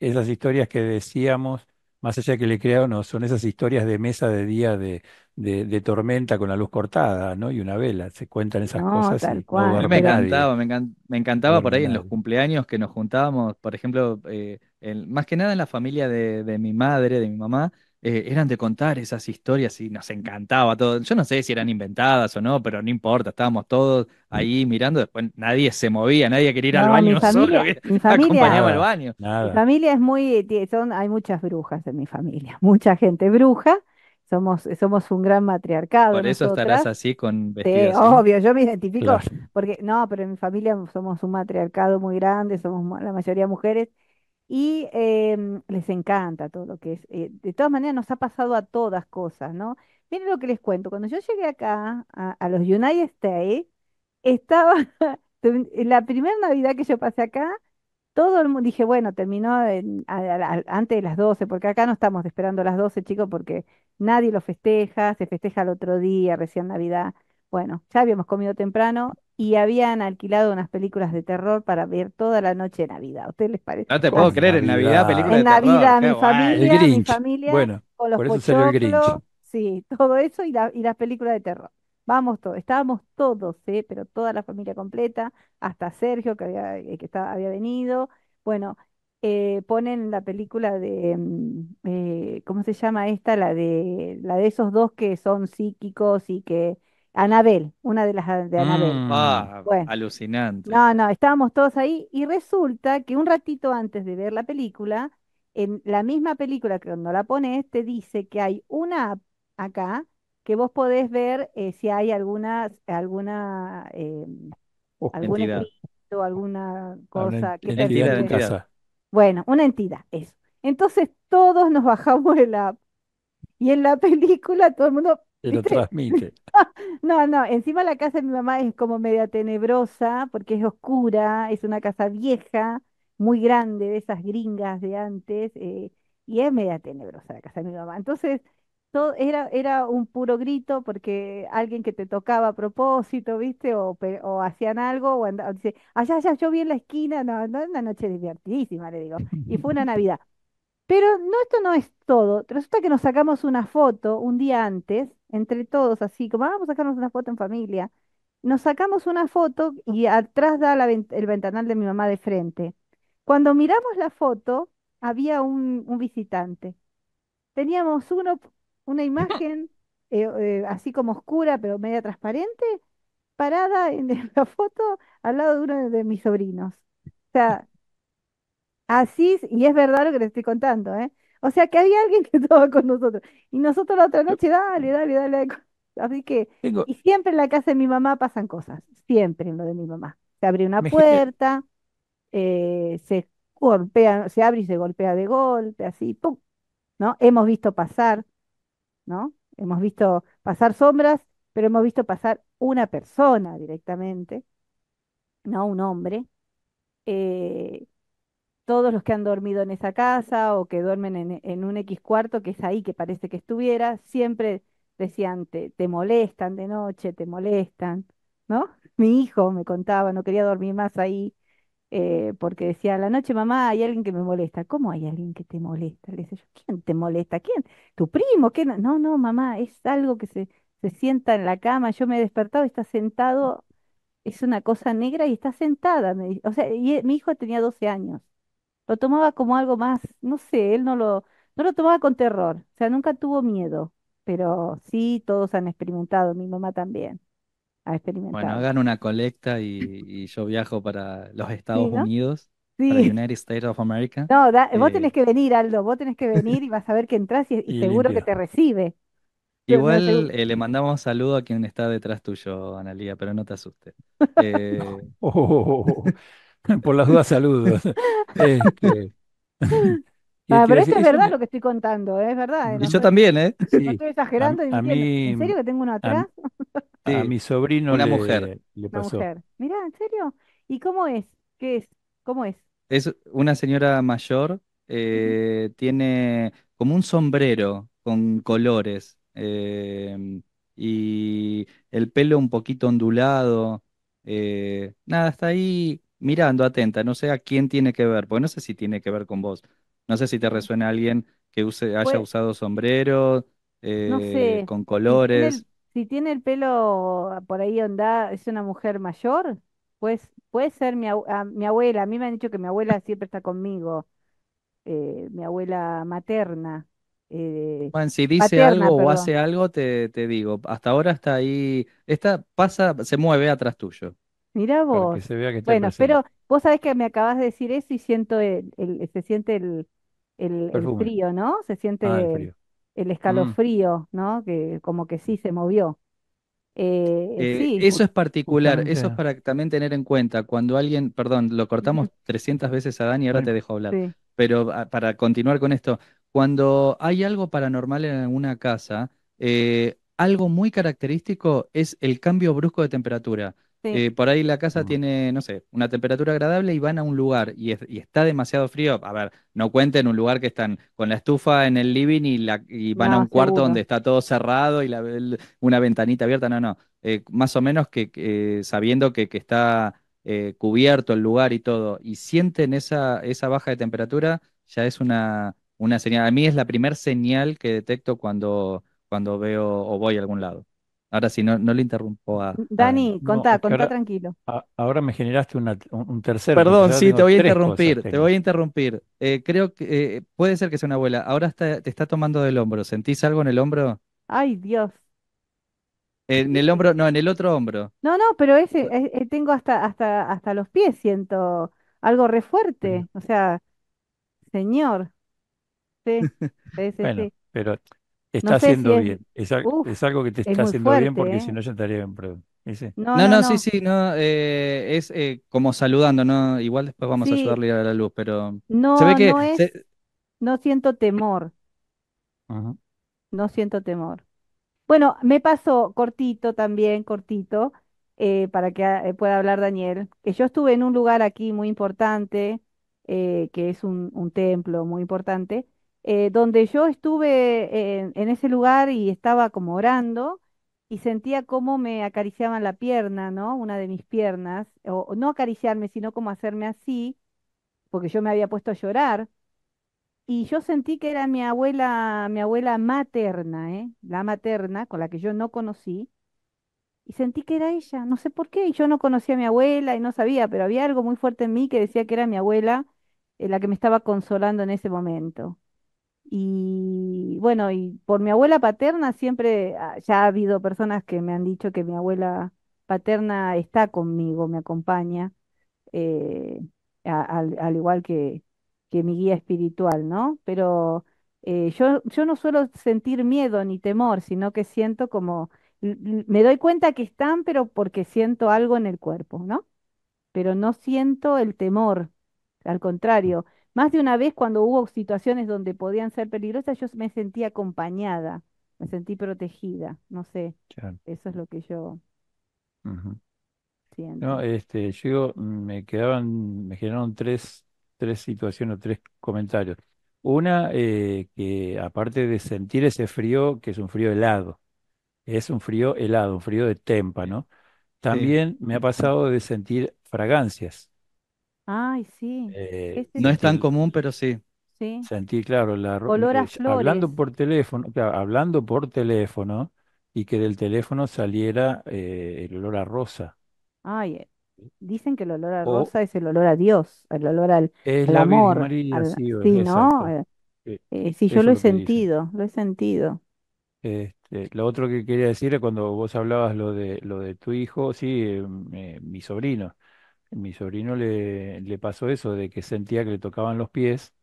esas historias que decíamos más allá que le crea no, son esas historias de mesa de día de, tormenta con la luz cortada, ¿no? Y una vela, se cuentan esas cosas. cual. me encantaba, me, encantaba por ahí en los cumpleaños que nos juntábamos, por ejemplo, eh, más que nada en la familia de mi madre, de mi mamá, eh, eran de contar esas historias y nos encantaba todo. Yo no sé si eran inventadas o no, pero no importa, estábamos todos ahí mirando, después nadie se movía, nadie quería ir al baño mi familia, solo, mi familia, al baño. Mi familia es muy, son, hay muchas brujas en mi familia, mucha gente bruja. Somos, somos un gran matriarcado. Por eso estarás así con vestidos. Sí, obvio, yo me identifico, porque no, pero en mi familia somos un matriarcado muy grande, somos la mayoría mujeres, y em, les encanta todo lo que es. Eh, de todas maneras, nos ha pasado a todas cosas, ¿no? Miren lo que les cuento. Cuando yo llegué acá, a, los United States, estaba eh, la primera Navidad que yo pasé acá, todo el mundo, dije, bueno, terminó antes de las 12, porque acá no estamos esperando las 12, chicos, porque nadie lo festeja, se festeja el otro día, recién Navidad. Bueno, ya habíamos comido temprano, y habían alquilado unas películas de terror para ver toda la noche de Navidad. ¿A ustedes les parece? No te puedo creer, en Navidad películas de terror. En Navidad, mi familia, mi familia, bueno, con los por Sí, todo eso y, la, y las películas de terror. Vamos todos, estábamos todos, ¿eh? pero toda la familia completa, hasta Sergio que había, eh, que había venido. Bueno, eh, ponen la película de, mm, eh, ¿cómo se llama esta? La de, la de esos dos que son psíquicos y que Anabel, una de las de Anabel. Mm. ah, alucinante. No, no, estábamos todos ahí y resulta que un ratito antes de ver la película, en la misma película que cuando la pones, te dice que hay una app acá que vos podés ver eh, si hay alguna, alguna, eh, alguna cosa. que entidad, Bueno, una entidad, eso. Entonces todos nos bajamos el app y en la película todo el mundo y lo transmite. No, no, encima la casa de mi mamá es como media tenebrosa porque es oscura, es una casa vieja, muy grande, de esas gringas de antes, eh, y es media tenebrosa la casa de mi mamá. Entonces, todo era, era un puro grito porque alguien que te tocaba a propósito, ¿viste? O, hacían algo, o andaba, dice, allá, allá, yo vi en la esquina, no, no, una noche divertidísima, le digo, y fue una Navidad. Pero no, esto no es todo. Resulta que nos sacamos una foto un día antes entre todos, así como ah, vamos a sacarnos una foto en familia. Nos sacamos una foto y atrás da el ventanal de mi mamá de frente. Cuando miramos la foto, había un, visitante. Teníamos uno, una imagen eh, eh, así como oscura, pero media transparente, parada en la foto al lado de uno de mis sobrinos. O sea, así, y es verdad lo que les estoy contando, ¿eh? O sea que había alguien que estaba con nosotros. Y nosotros la otra noche, dale, dale, dale. Así que, y siempre en la casa de mi mamá pasan cosas, siempre en lo de mi mamá. Se abre una puerta, eh, se golpea, se abre y se golpea de golpe, así, ¡pum! ¿No? Hemos visto pasar, ¿no? Hemos visto pasar sombras, pero hemos visto pasar una persona directamente, no un hombre. Eh, todos los que han dormido en esa casa o que duermen en, un X cuarto, que es ahí que parece que estuviera, siempre decían, te, molestan de noche, te molestan, ¿no? Mi hijo me contaba, no quería dormir más ahí, eh, porque decía, la noche, mamá, hay alguien que me molesta. ¿Cómo hay alguien que te molesta? Le decía ¿quién te molesta? ¿Quién? ¿Tu primo? No, no, mamá, es algo que se, se sienta en la cama, yo me he despertado y está sentado, es una cosa negra y está sentada. o sea, y, eh, mi hijo tenía 12 años. Lo tomaba como algo más, no sé, él no lo, no lo tomaba con terror, o sea, nunca tuvo miedo, pero sí, todos han experimentado, mi mamá también ha Bueno, hagan una colecta y, yo viajo para los Estados Unidos, para Sí. United States of America, No, vos eh tenés que venir, Aldo, vos tenés que venir y vas a ver que entras y, seguro que te recibe. Igual eh, le mandamos saludo a quien está detrás tuyo, Analía, pero no te asustes. Eh, oh, por las dudas saludos. Este, ah, pero esto es verdad lo que estoy contando, ¿eh? es verdad. ¿eh? yo también, ¿eh? No estoy exagerando. ¿En serio que tengo uno atrás? A, mi sobrino una le, mujer. pasó. Una mujer. Mirá, ¿en serio? ¿Y cómo es? ¿Qué es? ¿Cómo es? Es una señora mayor, eh, tiene como un sombrero con colores em, y el pelo un poquito ondulado. nada, está ahí mirando atenta, no sé a quién tiene que ver, porque no sé si tiene que ver con vos. No sé si te mm. resuena alguien que use, haya pues usado sombrero, eh, con colores. si tiene el pelo ah, por ahí onda, es una mujer mayor, pues puede ser mi, ah, mi abuela. A mí me han dicho que mi abuela siempre está conmigo, eh, mi abuela materna, eh, Juan, si dice algo o hace algo, te, te digo, hasta ahora está ahí, esta pasa, se mueve atrás tuyo. Mira vos. Bueno, pero vos sabés que me acabas de decir eso y siento se siente el, frío, ¿no? Se ah, siente el mm. escalofrío, ¿no? Que como que sí se movió. Eh, eh, eso es particular, eso es para también tener en cuenta. Cuando alguien, perdón, lo cortamos 300 veces a Dani ahora te dejo hablar, pero ah, para continuar con esto, cuando hay algo paranormal en una casa, eh, algo muy característico es el cambio brusco de temperatura. Eh, por ahí la casa tiene, no sé, una temperatura agradable y van a un lugar y, está demasiado frío. A ver, no cuenten un lugar que están con la estufa en el living y, la, van a un cuarto donde está todo cerrado y la, una ventanita abierta. No, no. Eh, más o menos que sabiendo que, está eh, cubierto el lugar y todo, y sienten esa, baja de temperatura, ya es una, señal. A mí es la primera señal que detecto cuando, cuando veo o voy a algún lado. Ahora sí, no, no le interrumpo a. Mm, Dani, contá, contá tranquilo. ahora me generaste un, tercer. Perdón, sí, te voy, a interrumpir, te voy a interrumpir. Eh, creo que eh, puede ser que sea una abuela. Ahora te está tomando del hombro. ¿Sentís algo en el hombro? Ay, Dios. En el hombro, no, en el otro hombro. No, no, pero ese eh, tengo hasta, hasta, hasta los pies, siento algo re fuerte. O sea, señor. Sí, sí, sí, pero está haciendo bien. Es, algo que te está haciendo bien porque ¿eh? si no ya estaría en prueba. No, no, sí, sí, no, eh, es eh, como saludando, ¿no? Igual después vamos a ayudarle a la luz, pero no, no, es, no siento temor. No siento temor. Bueno, me paso cortito también, cortito, para que pueda hablar Daniel, que yo estuve en un lugar aquí muy importante, que es un, un templo muy importante, eh, donde yo estuve en, ese lugar y estaba como orando y sentía cómo me acariciaban la pierna, ¿no? Una de mis piernas, o, no acariciarme, sino como hacerme así, porque yo me había puesto a llorar. Y yo sentí que era mi abuela, mi abuela materna, ¿eh? la materna, con la que yo no conocí, y sentí que era ella, no sé por qué, y yo no conocía a mi abuela y no sabía, pero había algo muy fuerte en mí que decía que era mi abuela eh, la que me estaba consolando en ese momento. Y bueno, y por mi abuela paterna siempre ah, ya ha habido personas que me han dicho que mi abuela paterna está conmigo, me acompaña, eh, al, igual que, que, mi guía espiritual, ¿no? Pero eh, yo, yo no suelo sentir miedo ni temor, sino que siento como, me doy cuenta que están, pero porque siento algo en el cuerpo, ¿no? Pero no siento el temor, al contrario más de una vez cuando hubo situaciones donde podían ser peligrosas, yo me sentí acompañada, me sentí protegida, no sé, eso es lo que yo siento. No, este, yo me quedaban, me generaron tres, tres situaciones, tres comentarios. Una, eh, que aparte de sentir ese frío, que es un frío helado, es un frío helado, un frío de ¿no? también me ha pasado de sentir fragancias. Ay, sí. Eh, no es tan común, pero sí. sí. Sentí, claro, la, Olor a eh, flores. hablando por teléfono, claro, hablando por teléfono y que del teléfono saliera eh, el olor a rosa. Ay, dicen que el olor a rosa es el olor a Dios, el olor al, amor. sí, sí, ¿no? yo lo he sentido, lo he sentido. Este, lo otro que quería decir es cuando vos hablabas lo de lo de tu hijo, sí, mi sobrino. Mi sobrino le, pasó eso de que sentía que le tocaban los pies.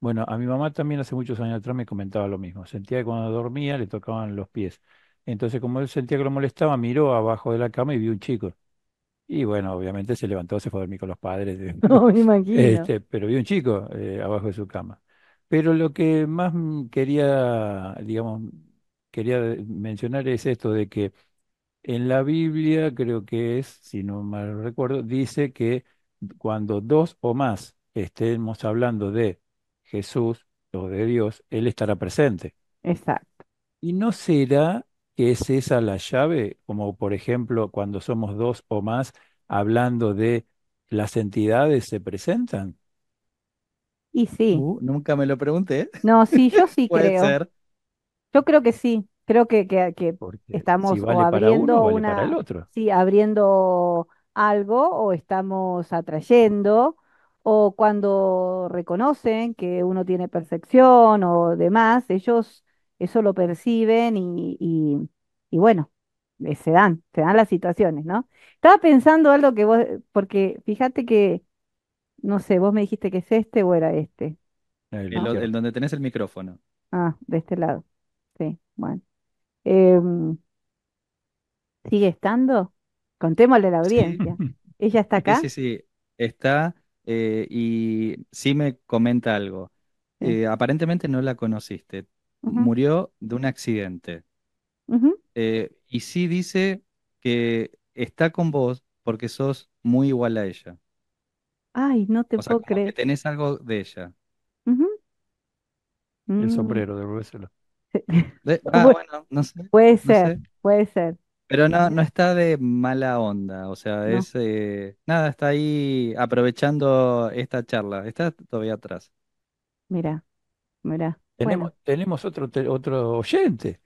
Bueno, a mi mamá también hace muchos años atrás me comentaba lo mismo. Sentía que cuando dormía le tocaban los pies. Entonces, como él sentía que lo molestaba, miró abajo de la cama y vio un chico. Y bueno, obviamente se levantó, se fue a dormir con los padres. No, oh, me imagino. Este, pero vio un chico eh, abajo de su cama. Pero lo que más quería, digamos, quería mencionar es esto de que en la Biblia creo que es, si no mal recuerdo, dice que cuando dos o más estemos hablando de Jesús o de Dios, Él estará presente. Exacto. ¿Y no será que es esa la llave? Como por ejemplo cuando somos dos o más hablando de las entidades se presentan. Y sí. Uh, nunca me lo pregunté. ¿eh? No, sí, yo sí creo. Yo creo que sí. Creo que, que, estamos abriendo una. Sí, abriendo algo o estamos atrayendo o cuando reconocen que uno tiene percepción o demás, ellos eso lo perciben y, bueno, eh, se dan, se dan las situaciones, ¿no? Estaba pensando algo que vos, porque fíjate que, no sé, vos me dijiste que es este o era este. El, el donde tenés el micrófono. Ah, de este lado. Sí, bueno. Em, ¿Sigue estando? Contémosle a la audiencia. ¿Ella está acá? sí, sí, está eh, y sí me comenta algo. Eh, aparentemente no la conociste. Murió de un accidente. Eh, y sí dice que está con vos porque sos muy igual a ella. Ay, no te puedo que tenés algo de ella. El mm. sombrero, devuélveselo. Ah, bueno, no sé. Puede ser, puede ser. Pero no, no está de mala onda, o sea, es... Eh, nada, está ahí aprovechando esta charla, está todavía atrás. Mira, mira. Tenemos, tenemos otro, otro oyente.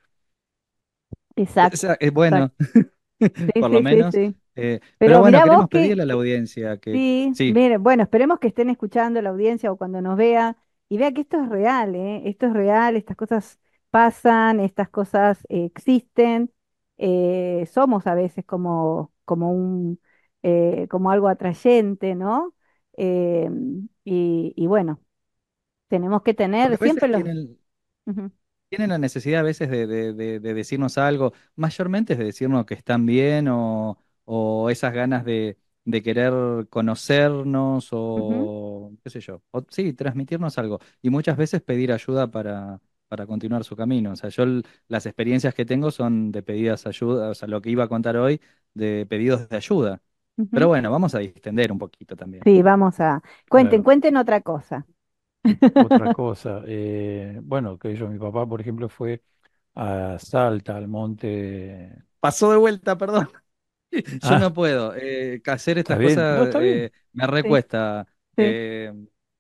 exacto, es eh, bueno, por lo menos. Eh, pero bueno, la audiencia que... bueno, esperemos que estén escuchando la audiencia o cuando nos vea y vea que esto es real, Esto es real, estas cosas pasan, estas cosas existen, eh, somos a veces como, como, un, eh, como algo atrayente, ¿no? Em, y, bueno, tenemos que tener siempre los... Tienen, la necesidad a veces de, decirnos algo, mayormente es de decirnos que están bien o, esas ganas de, querer conocernos o qué sé yo, sí, transmitirnos algo. Y muchas veces pedir ayuda para, para continuar su camino. O sea, yo las experiencias que tengo son de pedidas ayuda, o sea, lo que iba a contar hoy, de pedidos de ayuda. Pero bueno, vamos a distender un poquito también. Sí, vamos a... Cuenten, cuenten otra cosa. Otra cosa. Eh, bueno, que yo, mi papá, por ejemplo, fue a Salta, al monte... Pasó de vuelta, perdón. Yo ah. no puedo. Eh, hacer estas cosas eh, me recuesta. Eh,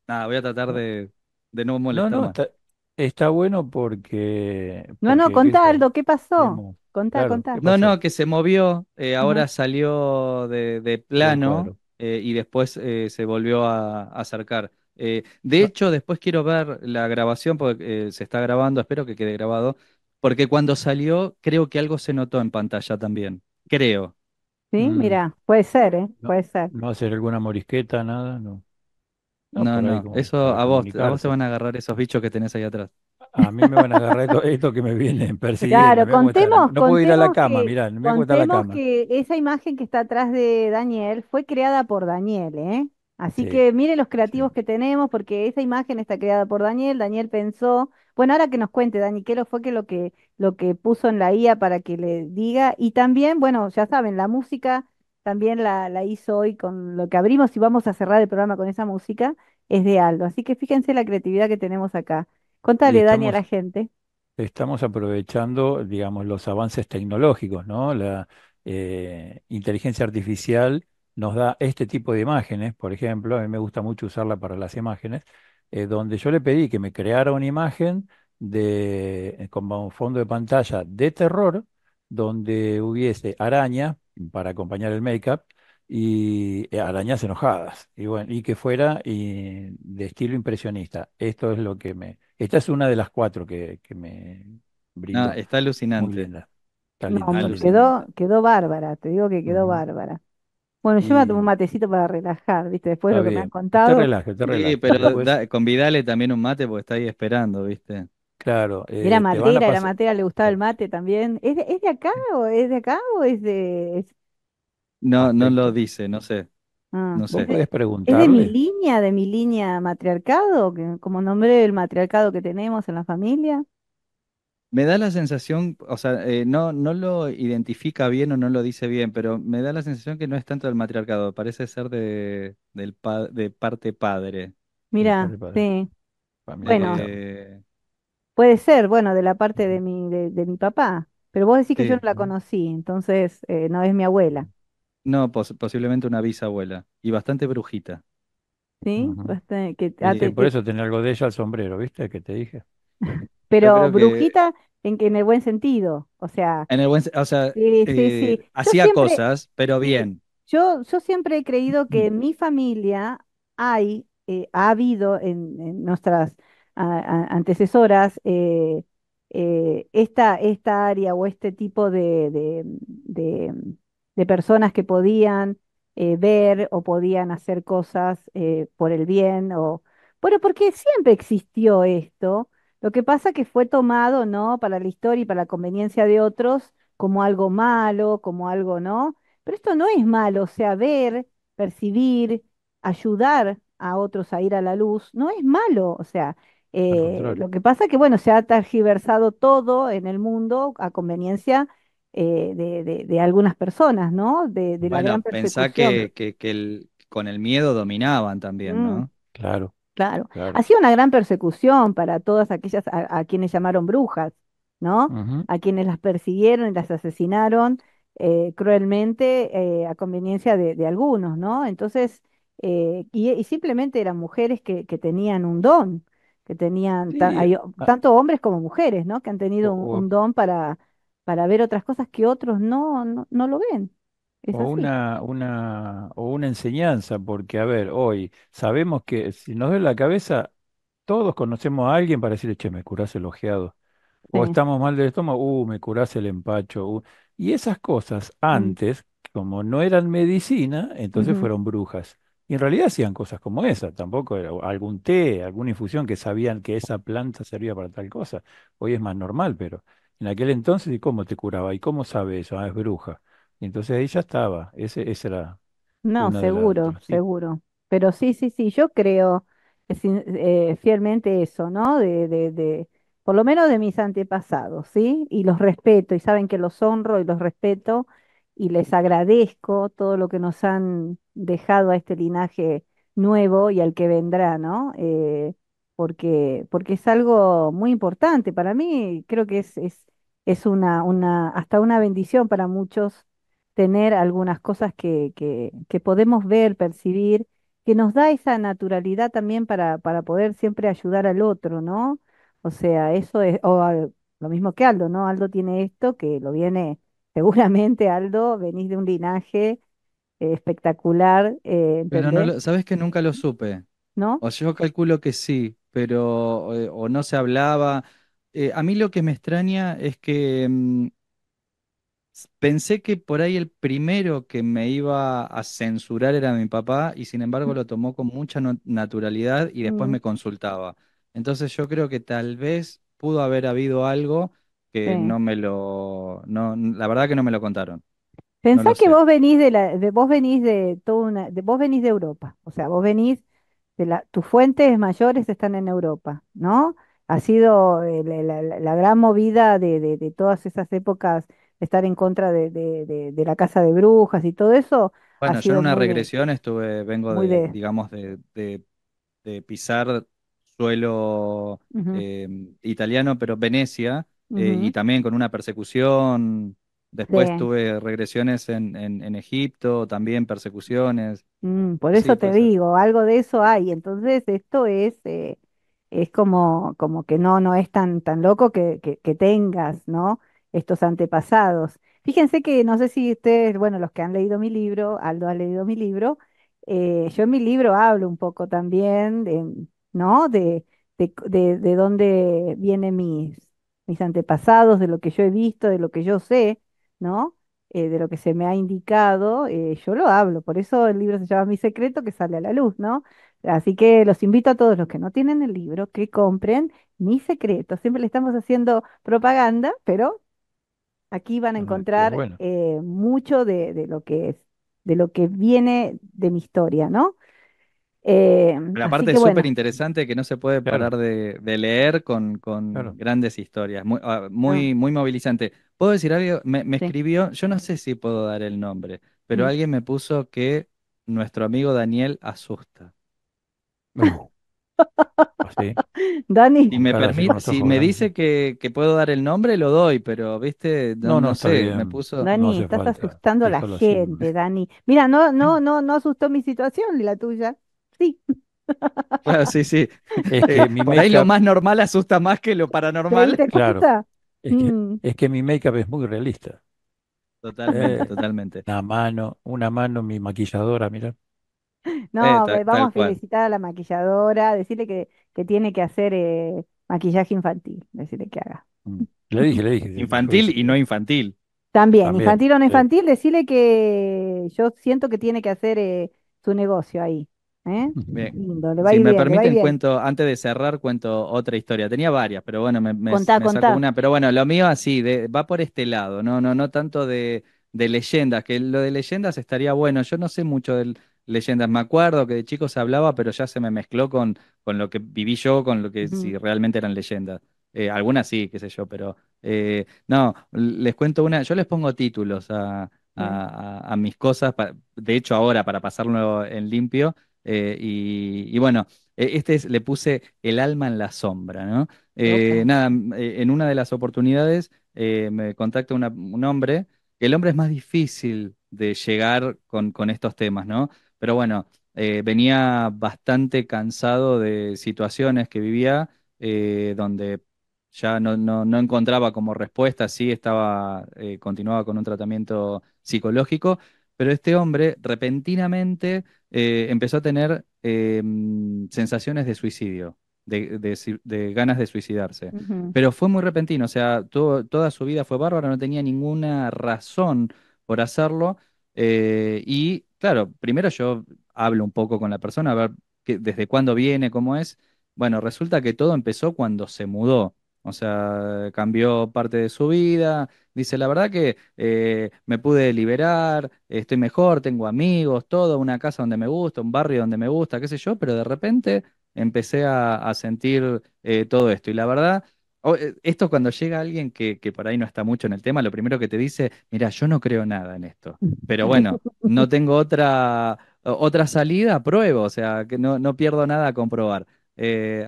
nada, voy a tratar de, no molestar. No, Está bueno porque. No, no, contá, Aldo, ¿qué pasó? Contá, contá. No, no, que se movió, eh, ahora salió de, plano eh, y después eh, se volvió a, acercar. de ah. hecho, después quiero ver la grabación porque se está grabando, espero que quede grabado, porque cuando salió creo que algo se notó en pantalla también, creo. Sí, mm. mira, puede ser, ¿eh? Puede ser. no hacer alguna morisqueta, nada, no. No, no, eso a vos, a vos se van a agarrar esos bichos que tenés ahí atrás. A mí me van a agarrar esto que me vienen persiguiendo. Claro, contemos. No ir a la cama, que, mirá, me contemos la cama. que esa imagen que está atrás de Daniel fue creada por Daniel, ¿eh? Así que miren los creativos que tenemos, porque esa imagen está creada por Daniel. Daniel pensó, bueno, ahora que nos cuente, Dani, ¿qué fue que lo que, lo que puso en la IA para que le diga? Y también, bueno, ya saben, la música también la, hizo hoy con lo que abrimos y vamos a cerrar el programa con esa música, es de Aldo. Así que fíjense la creatividad que tenemos acá. Contale, Dani, a la gente. Estamos aprovechando, digamos, los avances tecnológicos, ¿no? La eh, inteligencia artificial nos da este tipo de imágenes, por ejemplo, a mí me gusta mucho usarla para las imágenes, eh, donde yo le pedí que me creara una imagen de, eh, con un fondo de pantalla de terror, donde hubiese araña, para acompañar el make-up y eh, arañas enojadas. Y bueno, y que fuera y de estilo impresionista. Esto es lo que me. Esta es una de las cuatro que, que me brinda ah, está alucinante. quedó, quedó bárbara, te digo que quedó bárbara. Bueno, yo me tomo un matecito para relajar, ¿viste? Después de lo que me han contado. Te te Sí, pero convidale también un mate porque está ahí esperando, ¿viste? Claro, Era eh, te a matera, era matera, le gustaba el mate también. ¿Es de, acá o es de acá o es de... No, no lo dice, no sé, ah, no sé. es de, es de mi línea, de mi línea matriarcado, como nombre del matriarcado que tenemos en la familia. Me da la sensación, o sea, eh, no, no lo identifica bien o no lo dice bien, pero me da la sensación que no es tanto del matriarcado, parece ser de, del de parte padre. Mira, sí. Bueno, Puede ser, bueno, de la parte de mi, de, mi papá, pero vos decís que yo no la conocí, entonces eh, no es mi abuela, No, posiblemente una bisabuela y bastante brujita. ¿sí? Bastante- ah, por eso tenía algo de ella al sombrero, ¿viste? Que te dije. pero brujita en, en el buen sentido, o sea, hacía cosas, pero bien. yo, yo siempre he creído que en mi familia hay, eh, ha habido en nuestras antecesoras, eh, eh, esta, esta, área o este tipo de, de, personas que podían eh, ver o podían hacer cosas por el bien o... Bueno, porque siempre existió esto, lo que pasa que fue tomado, ¿no? Para la historia y para la conveniencia de otros como algo malo, como algo, ¿no? Pero esto no es malo, o sea, ver, percibir, ayudar a otros a ir a la luz, no es malo, o sea, eh, lo que pasa es que, bueno, se ha tergiversado todo en el mundo a conveniencia eh, de, algunas personas, ¿no? De, la gran pensá que, que, con el miedo dominaban también, mm, ¿no? Claro. Claro. Ha sido una gran persecución para todas aquellas a, quienes llamaron brujas, ¿no? A quienes las persiguieron y las asesinaron eh, cruelmente a conveniencia de, algunos, ¿no? Entonces, y, simplemente eran mujeres que tenían un don, que tenían eh, ah. tanto hombres como mujeres, ¿no? Que han tenido un, don para, para ver otras cosas que otros no, no, lo ven. o una, una, o una enseñanza, porque a ver, hoy sabemos que si nos duele la cabeza, todos conocemos a alguien para decirle, che, me curás el ojeado. O estamos mal del estómago, uh, me curás el empacho. Y esas cosas mm. antes, como no eran medicina, entonces fueron brujas. Y en realidad hacían cosas como esa, tampoco era algún té, alguna infusión que sabían que esa planta servía para tal cosa. Hoy es más normal, pero en aquel entonces, ¿y cómo te curaba? ¿Y cómo sabe eso? Ah, es bruja. Y entonces ahí ya estaba, ese, ese era... No, seguro, seguro. Pero sí, sí, sí, yo creo eh, eh, fielmente eso, ¿no? De, de, de, por lo menos de mis antepasados, ¿sí? Y los respeto, y saben que los honro y los respeto, y les agradezco todo lo que nos han dejado a este linaje nuevo y al que vendrá, ¿no? Eh, porque, porque es algo muy importante para mí, creo que es, es, una, una, hasta una bendición para muchos tener algunas cosas que, que, podemos ver, percibir, que nos da esa naturalidad también para, para poder siempre ayudar al otro, ¿no? O sea, eso es, o, lo mismo que Aldo, ¿no? Aldo tiene esto que lo viene seguramente, Aldo, venís de un linaje eh, espectacular, eh, Pero no ¿sabes que nunca lo supe? ¿No? O yo calculo que sí, pero eh, o no se hablaba. a mí lo que me extraña es que mm, pensé que por ahí el primero que me iba a censurar era mi papá y sin embargo mm. lo tomó con mucha naturalidad y después mm. me consultaba. Entonces yo creo que tal vez pudo haber habido algo que no me lo, no, la verdad que no me lo contaron. Pensá que vos venís de la, de, vos venís de toda una, vos venís de Europa, o sea, vos venís de la, tus fuentes mayores están en Europa, ¿no? Ha sido eh, la, gran movida de, todas esas épocas, estar en contra de, la casa de brujas y todo eso. Bueno, yo en una regresión estuve, vengo de, digamos, de, pisar suelo em, italiano, pero Venecia, eh, y también con una persecución. Después tuve regresiones en, Egipto, también persecuciones. Mm, por eso te digo, algo de eso hay. Entonces, esto es, eh, es como, como que no, no es tan, tan loco que, tengas, ¿no? Estos antepasados. Fíjense que no sé si ustedes, bueno, los que han leído mi libro, Aldo ha leído mi libro, eh, yo en mi libro hablo un poco también de, ¿no? de, de dónde viene mi mis antepasados, de lo que yo he visto, de lo que yo sé, ¿no? Eh, de lo que se me ha indicado, eh, yo lo hablo. Por eso el libro se llama Mi secreto que sale a la luz, ¿no? Así que los invito a todos los que no tienen el libro que compren Mi secreto. Siempre le estamos haciendo propaganda, pero aquí van a ah, encontrar eh, mucho de, lo que es, de lo que viene de mi historia, ¿no? la eh, parte súper interesante que no se puede parar de, leer con, grandes historias, ah, ah. muy, muy, movilizante. ¿Puedo decir algo? Me, escribió, yo no sé si puedo dar el nombre, pero mm. alguien me puso que nuestro amigo Daniel asusta. ¿Ah, Dani. Si me, dice que, puedo dar el nombre, lo doy, pero viste, no, no, sé, Dani, estás asustando a la gente, Dani. Mira, no, no, no, no asustó mi situación Ni la tuya. Sí, sí, sí. ahí lo más normal asusta más que lo paranormal. Claro. Mm. Es que, mi make-up es muy realista. Totalmente, eh, totalmente. Una mano, una mano, mi maquilladora, mira. No, eh, pues vamos a felicitar a la maquilladora, decirle que, tiene que hacer eh, maquillaje infantil, decirle que haga. Mm. Le dije, le dije. Infantil y no infantil. También, También infantil o no infantil, decirle que yo siento que tiene que hacer su negocio ahí. ¿eh? si me permiten, cuento, antes de cerrar, cuento otra historia. Tenía varias, pero bueno, me, me, una. Pero bueno, lo mío así, va por este lado, no, no, no, tanto de, de, leyendas, que lo de leyendas estaría bueno. Yo no sé mucho de leyendas, me acuerdo que de chicos se hablaba, pero ya se me mezcló con, con lo que viví yo, con lo que si realmente eran leyendas. Eh, algunas sí, qué sé yo, pero eh, no, les cuento una, yo les pongo títulos a, a, mis cosas, de hecho ahora para pasarlo en limpio, eh, y, bueno, e, este le puse El alma en la sombra, ¿no? Eh, nada, eh, en una de las oportunidades me contacta un hombre. El hombre es más difícil de llegar con, estos temas, ¿no? Pero bueno, venía bastante cansado de situaciones que vivía donde ya no, encontraba como respuesta, sí estaba, continuaba con un tratamiento psicológico pero este hombre repentinamente eh, empezó a tener eh, sensaciones de suicidio. De, ganas de suicidarse. Pero fue muy repentino, o sea, toda su vida fue bárbara, no tenía ninguna razón por hacerlo. Eh, y claro, primero yo hablo un poco con la persona, a ver que, desde cuándo viene, cómo es. Bueno, resulta que todo empezó cuando se mudó. O sea, cambió parte de su vida. Dice, la verdad que eh, me pude liberar, estoy mejor, tengo amigos, todo, una casa donde me gusta, un barrio donde me gusta, qué sé yo, pero de repente empecé a, sentir eh, todo esto. Y la verdad, eh, esto cuando llega alguien que, por ahí no está mucho en el tema, lo primero que te dice, mira, yo no creo nada en esto, pero bueno, no tengo otra, otra salida, pruebo, o sea, que no, pierdo nada a comprobar.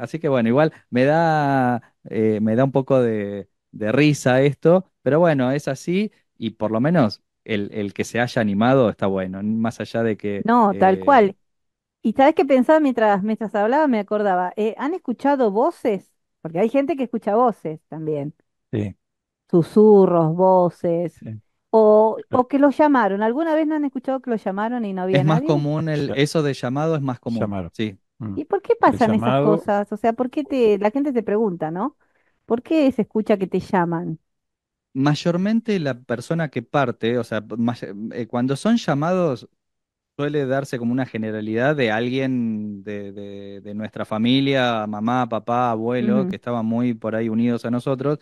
así que bueno, igual me da eh, me da un poco de, risa esto, pero bueno, es así y por lo menos el, que se haya animado está bueno, más allá de que... No, tal eh, cual. Y sabes que pensaba mientras, mientras hablaba, me acordaba, eh, ¿han escuchado voces? Porque hay gente que escucha voces también. Sí. Susurros, voces. O, que los llamaron. ¿Alguna vez no han escuchado que los llamaron y no había Es más común, el, eso de llamado es más común. Sí, Mm. ¿Y por qué pasan esas cosas? O sea, ¿por qué la gente te pregunta, ¿no? ¿Por qué se escucha que te llaman? mayormente la persona que parte, o sea, eh, cuando son llamados suele darse como una generalidad de alguien de, nuestra familia, mamá, papá, abuelo, que estaba estaban muy por ahí unidos a nosotros,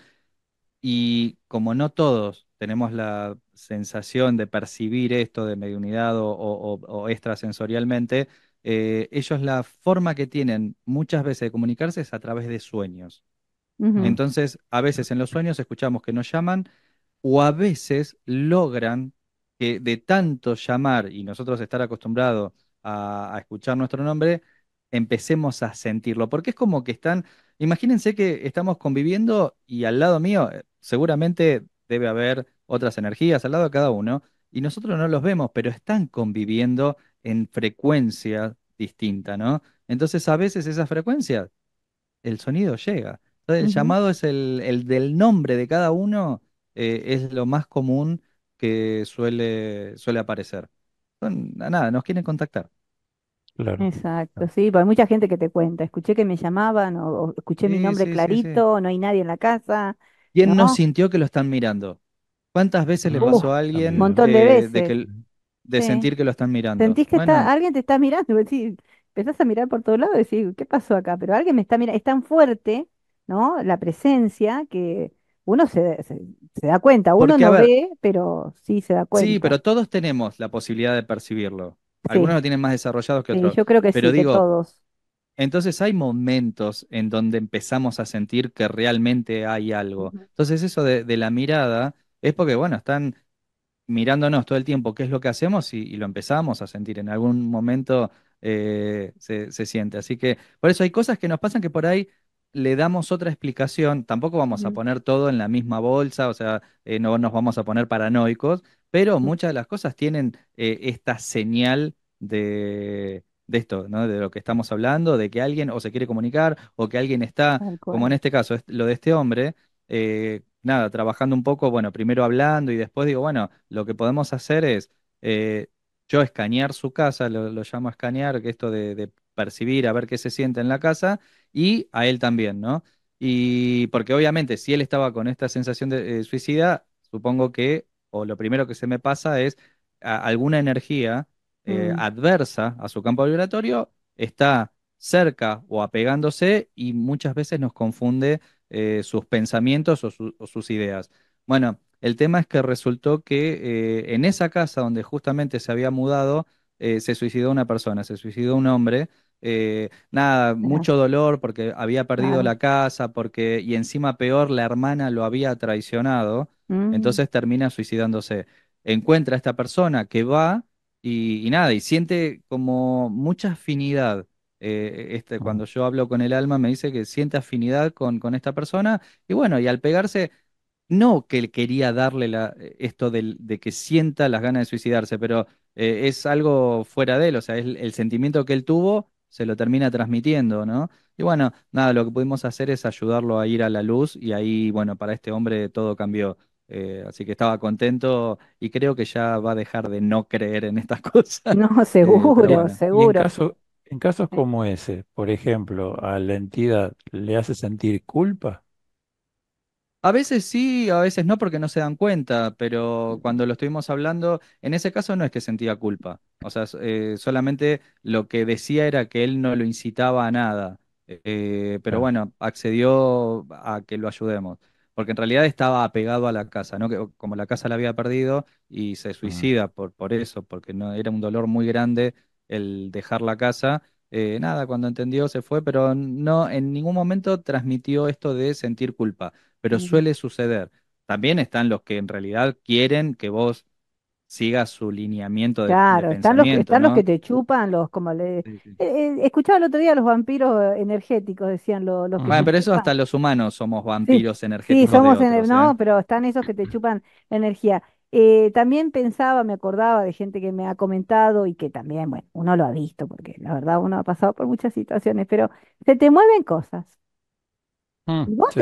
y como no todos tenemos la sensación de percibir esto de mediunidad o extrasensorialmente, eh, ellos la forma que tienen muchas veces de comunicarse es a través de sueños. Entonces, a veces en los sueños escuchamos que nos llaman o a veces logran que de tanto llamar y nosotros estar acostumbrados a, a escuchar nuestro nombre, empecemos a sentirlo, porque es como que están, imagínense que estamos conviviendo y al lado mío eh, seguramente debe haber otras energías al lado de cada uno, y nosotros no los vemos, pero están conviviendo en frecuencia distinta, ¿no? Entonces a veces esa frecuencia, el sonido llega. Entonces el llamado es el, del nombre de cada uno, eh, es lo más común que suele, suele aparecer. nada, nos quieren contactar. Claro. Exacto, sí, pues hay mucha gente que te cuenta, escuché que me llamaban o, escuché mi nombre clarito, no hay nadie en la casa. ¿Quién nos no sintió que lo están mirando? ¿Cuántas veces le pasó a alguien? de, sentir que lo están mirando. Sentís que alguien te está mirando. empezás a mirar por todos lados y decís, ¿qué pasó acá? Pero alguien me está mirando. Es tan fuerte, ¿no? La presencia que uno se, da cuenta. Uno no ve, pero sí se da cuenta. Sí, pero todos tenemos la posibilidad de percibirlo. Algunos lo tienen más desarrollados que otros. yo creo que pero sí, digo, todos. Entonces hay momentos en donde empezamos a sentir que realmente hay algo. Entonces eso de la mirada es porque, bueno, están mirándonos todo el tiempo qué es lo que hacemos y, lo empezamos a sentir. En algún momento eh, se, siente. Así que por eso hay cosas que nos pasan que por ahí le damos otra explicación. Tampoco vamos a poner todo en la misma bolsa, o sea, eh, no nos vamos a poner paranoicos, pero muchas de las cosas tienen eh, esta señal de, esto, ¿no? De lo que estamos hablando, de que alguien o se quiere comunicar o que alguien está, como en este caso, lo de este hombre, nada, trabajando un poco, bueno, primero hablando y después digo, bueno, lo que podemos hacer es eh, yo escanear su casa, lo, llamo escanear, que esto de, percibir, a ver qué se siente en la casa, y a él también, ¿no? Y porque obviamente si él estaba con esta sensación de eh, suicida, supongo que, o lo primero que se me pasa es alguna energía eh, mm. adversa a su campo vibratorio está cerca o apegándose y muchas veces nos confunde eh, sus pensamientos o, sus ideas. Bueno, el tema es que resultó que eh, en esa casa donde justamente se había mudado, eh, se suicidó una persona, se suicidó un hombre. nada, mucho dolor porque había perdido la casa, porque, y encima peor, la hermana lo había traicionado, mm. entonces termina suicidándose. Encuentra a esta persona que va y nada, y siente como mucha afinidad eh, este, cuando yo hablo con el alma me dice que siente afinidad con, con esta persona y bueno, y al pegarse, no que él quería darle la, eh, esto de, que sienta las ganas de suicidarse, pero eh, es algo fuera de él, o sea, el, sentimiento que él tuvo se lo termina transmitiendo, ¿no? Y bueno, nada, lo que pudimos hacer es ayudarlo a ir a la luz y ahí, bueno, para este hombre todo cambió. así que estaba contento y creo que ya va a dejar de no creer en estas cosas. No, seguro, seguro. En casos como ese, por ejemplo, ¿a la entidad le hace sentir culpa? A veces sí, a veces no, porque no se dan cuenta, pero mm. cuando lo estuvimos hablando, en ese caso no es que sentía culpa. O sea, eh, solamente lo que decía era que él no lo incitaba a nada. Eh, pero bueno, accedió a que lo ayudemos. Porque en realidad estaba apegado a la casa, ¿no? Que- como la casa la había perdido y se ah. suicida por, por eso, porque no, era un dolor muy grande el dejar la casa. Eh, nada, cuando entendió se fue, pero no en ningún momento transmitió esto de sentir culpa, pero suele suceder. También están los que en realidad quieren que vos sigas su lineamiento de, claro, están los, están los que te chupan, los como le... Eh, eh, escuchaba el otro día los vampiros energéticos, decían los... los bueno, pero eso hasta los humanos somos vampiros energéticos. Sí, somos, no, pero están esos que te chupan energía. Eh, también pensaba, me acordaba de gente que me ha comentado y que también, bueno, uno lo ha visto, porque la verdad uno ha pasado por muchas situaciones, pero se te mueven cosas. Mm, y vos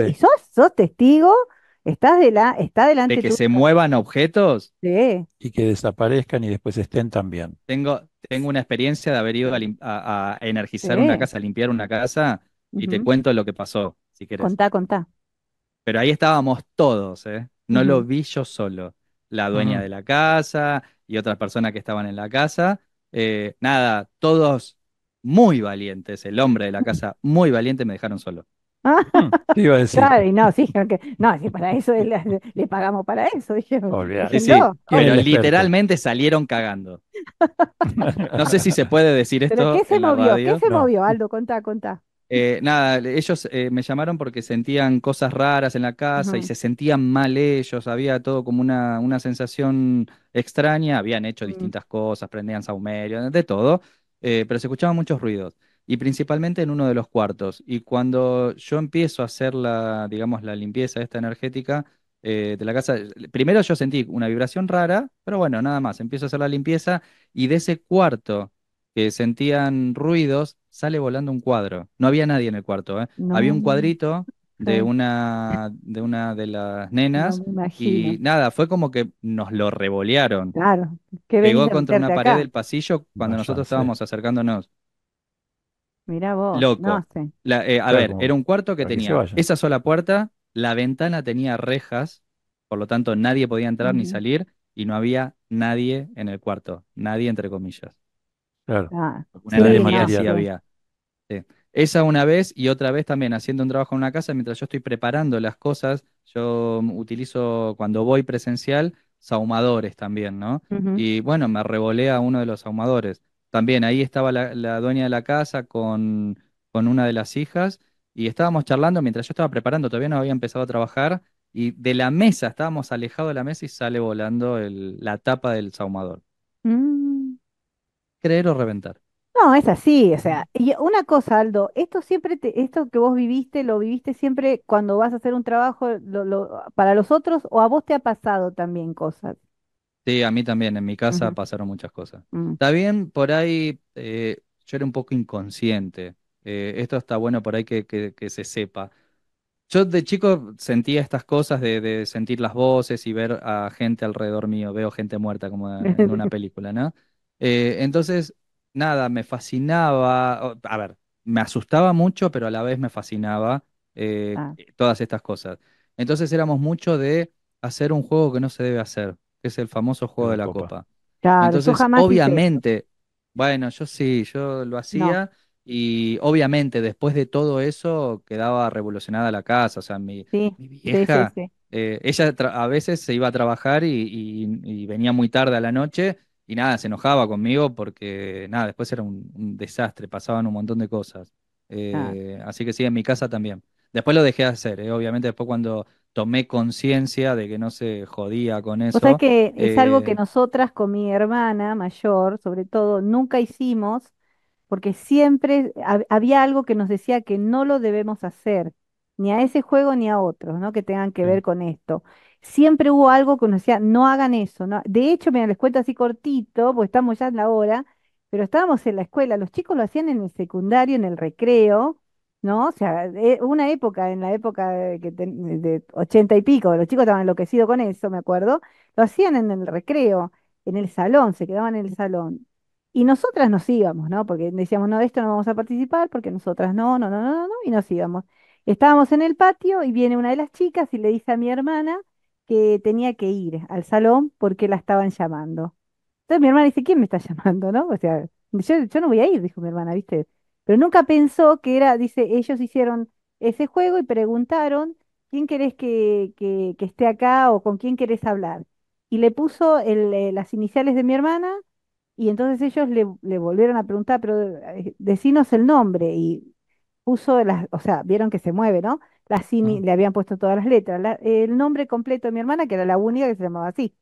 sos, testigo, estás de la, está delante. De que se muevan objetos. Y que desaparezcan y después estén también. Tengo, tengo una experiencia de haber ido a, energizar una casa, a limpiar una casa, y te cuento lo que pasó, si querés. Contá, contá. Pero ahí estábamos todos, ¿eh? No lo vi yo solo la dueña de la casa y otras personas que estaban en la casa. Eh, nada, todos muy valientes, el hombre de la casa muy valiente me dejaron solo. Ah. iba a decir? no, sí, no, sí, para eso le, pagamos para eso, dijeron. pero literalmente salieron cagando. No sé si se puede decir esto. qué se movió? ¿Qué se movió, Aldo? Contá, contá. Eh, nada, ellos eh, me llamaron porque sentían cosas raras en la casa y se sentían mal ellos, había todo como una, sensación extraña, habían hecho mm. distintas cosas, prendían saumerio, de todo, eh, pero se escuchaban muchos ruidos y principalmente en uno de los cuartos. Y cuando yo empiezo a hacer la, digamos, la limpieza esta energética de la casa, primero yo sentí una vibración rara, pero bueno, nada más, empiezo a hacer la limpieza y de ese cuarto que sentían ruidos, sale volando un cuadro. No había nadie en el cuarto, ¿eh? había un cuadrito de una de una de las nenas y nada, fue como que nos lo revolearon. Claro, Llegó contra una pared del pasillo cuando nosotros estábamos acercándonos. Mirá vos. Loco. Eh, a ver, era un cuarto que tenía esa sola puerta, la ventana tenía rejas, por lo tanto nadie podía entrar ni salir y no había nadie en el cuarto, nadie entre comillas. Claro. Ah, sí había. Esa una vez y otra vez también haciendo un trabajo en una casa, mientras yo estoy preparando las cosas, yo mm, utilizo cuando voy presencial saumadores también, ¿no? Y bueno, me a uno de los saumadores. También ahí estaba la, dueña de la casa con, con una de las hijas y estábamos charlando mientras yo estaba preparando, todavía no había empezado a trabajar y de la mesa, estábamos alejados de la mesa y sale volando la tapa del saumador. Mm. Creer o reventar. No, es así, o sea, y una cosa, Aldo, esto siempre, te- esto que vos viviste, lo viviste siempre cuando vas a hacer un trabajo para los otros o a vos te ha pasado también cosas. Sí, a mí también, en mi casa pasaron muchas cosas. Mm. también por ahí eh, yo era un poco inconsciente. Eh, esto está bueno por ahí que, se sepa. Yo de chico sentía estas cosas de, sentir las voces y ver a gente alrededor mío. Veo gente muerta como en una película, ¿no? Eh, entonces nada, me fascinaba, a ver, me asustaba mucho, pero a la vez me fascinaba eh, ah. todas estas cosas. Entonces éramos mucho de hacer un juego que no se debe hacer, que es el famoso juego de la copa. Claro, Entonces, obviamente, bueno, yo sí, yo lo hacía y obviamente después de todo eso quedaba revolucionada la casa, o sea, mi, vieja, eh, ella a veces se iba a trabajar y, y venía muy tarde a la noche y nada, se enojaba conmigo porque nada, después era un, desastre, pasaban un montón de cosas. Ah. Eh, así que sí, en mi casa también. Después lo dejé de hacer, eh, obviamente después cuando tomé conciencia de que no se jodía con eso. O sea que es algo que eh, nosotras con mi hermana mayor, sobre todo, nunca hicimos, porque siempre había algo que nos decía que no lo debemos hacer, ni a ese juego ni a otros, ¿no? Que tengan que ver con esto siempre hubo algo que nos decía, no hagan eso. No. De hecho, mira, les cuento así cortito, porque estamos ya en la hora, pero estábamos en la escuela, los chicos lo hacían en el secundario, en el recreo, ¿no? O sea, eh, una época, en la época de, ochenta y pico, los chicos estaban enloquecidos con eso, me acuerdo, lo hacían en el recreo, en el salón, se quedaban en el salón. Y nosotras nos íbamos, ¿no? Porque decíamos, no, de esto no vamos a participar, porque nosotras no, no, no, no, no, y nos íbamos. Estábamos en el patio y viene una de las chicas y le dice a mi hermana, que tenía que ir al salón porque la estaban llamando. Entonces mi hermana dice, ¿quién me está llamando? ¿No? O sea, yo, no voy a ir, dijo mi hermana, ¿viste? Pero nunca pensó que era, dice, ellos hicieron ese juego y preguntaron, ¿quién querés que, que, esté acá o con quién querés hablar? Y le puso eh, las iniciales de mi hermana y entonces ellos le, volvieron a preguntar, pero eh, decinos el nombre y puso las, o sea, vieron que se mueve, ¿no? La ah. le habían puesto todas las letras. el nombre completo de mi hermana, que era la única que se llamaba así.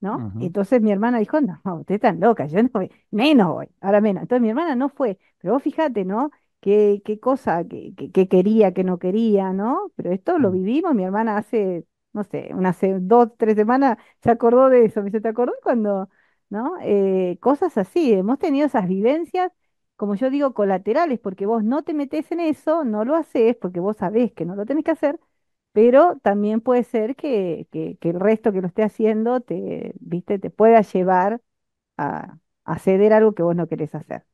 ¿No? Entonces mi hermana dijo, no, usted es tan loca, yo no voy, menos voy, ahora menos. Entonces mi hermana no fue, pero vos fíjate, ¿no? Qué, qué cosa, qué, que quería, qué no quería, ¿no? Pero esto lo mm. vivimos, mi hermana hace, no sé, unas dos, tres semanas se acordó de eso, me ¿te acordás cuando, ¿no? Eh, cosas así, hemos tenido esas vivencias como yo digo, colaterales, porque vos no te metes en eso, no lo haces, porque vos sabés que no lo tenés que hacer, pero también puede ser que, el resto que lo esté haciendo te, ¿viste? te pueda llevar a, a ceder algo que vos no querés hacer.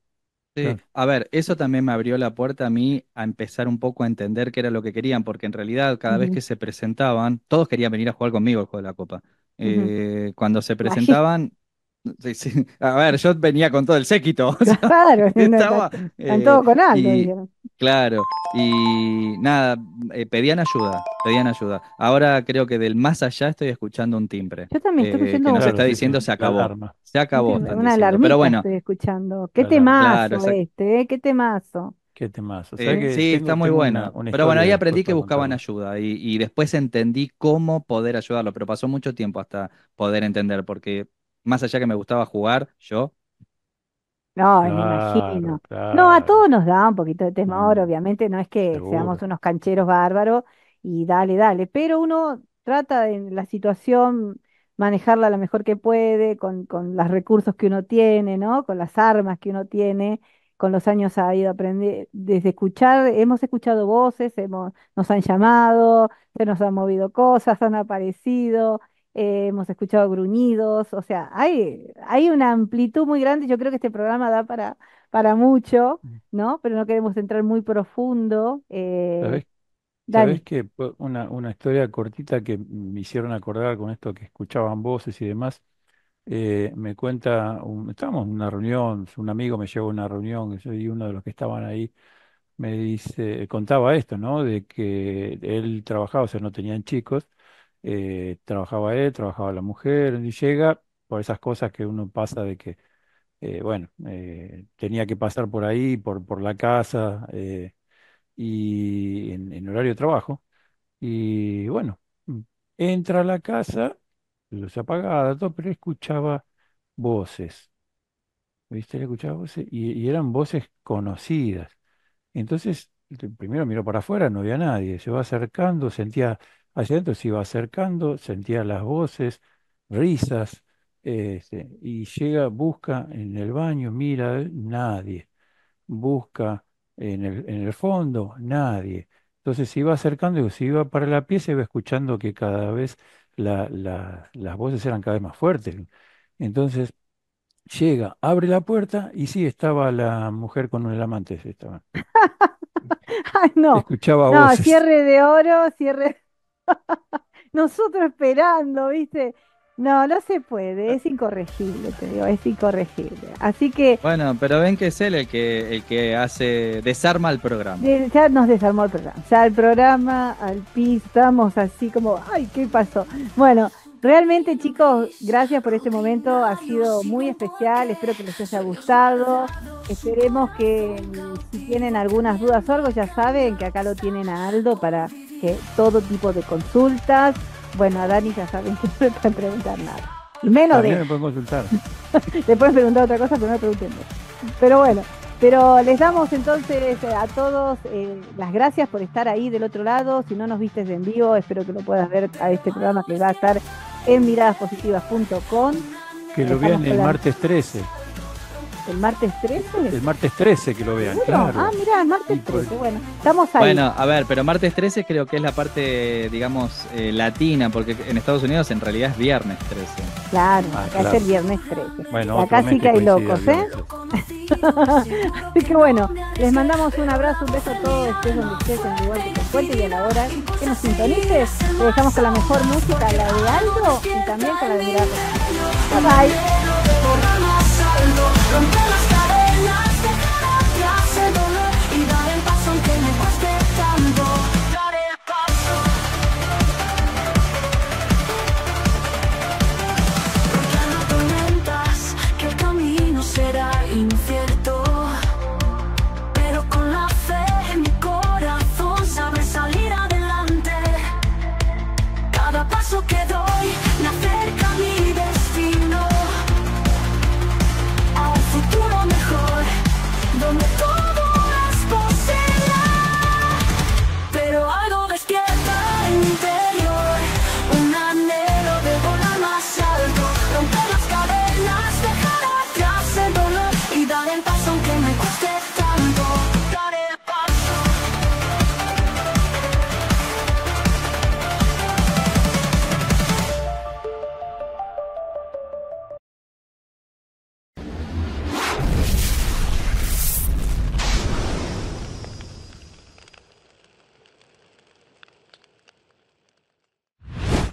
Sí, a ver, eso también me abrió la puerta a mí a empezar un poco a entender qué era lo que querían, porque en realidad cada vez que se presentaban, todos querían venir a jugar conmigo el juego de la copa. Eh, cuando se presentaban, a ver, yo venía con todo el séquito. claro, estaba, En todo eh, con algo. claro, y nada, eh, pedían ayuda, pedían ayuda. Ahora creo que del más allá estoy escuchando un timbre. Yo también estoy eh, escuchando que nos está diciendo se acabó. Se acabó. Una alarma. Pero bueno. Estoy escuchando. Qué temazo este, qué temazo. Qué temazo. sí, está muy bueno pero bueno, ahí aprendí que buscaban ayuda y, y después entendí cómo poder ayudarlo, pero pasó mucho tiempo hasta poder entender, porque más allá que me gustaba jugar, yo. No, me imagino. No, a todos nos da un poquito de temor, mm. obviamente, no es que seamos unos cancheros bárbaros y dale, dale, pero uno trata en la situación manejarla lo mejor que puede, con, los recursos que uno tiene, ¿no? Con las armas que uno tiene, con los años ha ido aprendiendo, desde escuchar, hemos escuchado voces, hemos, nos han llamado, se nos han movido cosas, han aparecido, eh, hemos escuchado gruñidos, o sea, hay, hay una amplitud muy grande, yo creo que este programa da para, para mucho, mm. ¿no? Pero no queremos entrar muy profundo. Eh, ¿Sabés, que una, una, historia cortita que me hicieron acordar con esto que escuchaban voces y demás? Eh, me cuenta, estábamos en una reunión, un amigo me llevó a una reunión y uno de los que estaban ahí me dice, contaba esto, ¿no? De que él trabajaba, o sea, no tenían chicos, eh, trabajaba él, trabajaba la mujer, y llega por esas cosas que uno pasa de que, eh, bueno, eh, tenía que pasar por ahí, por, por la casa, y en, horario de trabajo. Y bueno, mm, entra a la casa, los apagada, todo, pero escuchaba voces. ¿Viste? Escuchaba voces y, y eran voces conocidas. Entonces, primero miró para afuera, no había nadie. Se va acercando, sentía Hacia adentro se iba acercando, sentía las voces, risas, este, y llega, busca en el baño, mira, nadie. Busca en el, en el fondo, nadie. Entonces se iba acercando y se iba para la pieza y iba escuchando que cada vez las voces eran cada vez más fuertes. Entonces llega, abre la puerta y sí, estaba la mujer con un amante. Estaba. Ay, no. Escuchaba no, cierre de oro, cierre. Nosotros esperando, ¿viste? No, no se puede, es incorregible, te digo, es incorregible. Así que. Bueno, pero ven que es él el que, el que hace, desarma el programa. Ya nos desarmó el programa. Ya el programa, al PIS, estamos así como, ¡ay, qué pasó! Bueno, Realmente chicos, gracias por este momento, ha sido muy especial, espero que les haya gustado, esperemos que si tienen algunas dudas o algo, ya saben que acá lo tienen a Aldo para que todo tipo de consultas, bueno, a Dani ya saben que no le pueden preguntar nada, menos También de... pueden consultar. le pueden preguntar otra cosa, pero no me pregunten. Pero bueno, pero les damos entonces eh, a todos eh, las gracias por estar ahí del otro lado. Si no nos viste en vivo, espero que lo puedas ver a este programa que va a estar en miradaspositivas.com. Que lo vean el martes 13. ¿El martes 13? El martes 13 que lo vean, claro. Ah, mira, el martes 13, bueno, estamos ahí. Bueno, a ver, pero martes 13 creo que es la parte, digamos, eh, latina, porque en Estados Unidos en realidad es viernes 13. Claro, ah, acá es el viernes 13. Bueno, acá sí que hay locos, ¿eh? Así que bueno, les mandamos un abrazo, un beso a todos, estés donde estés, en que te y a la hora que nos sintonices. Te dejamos con la mejor música, la de alto y también con la de Bye bye. umbrella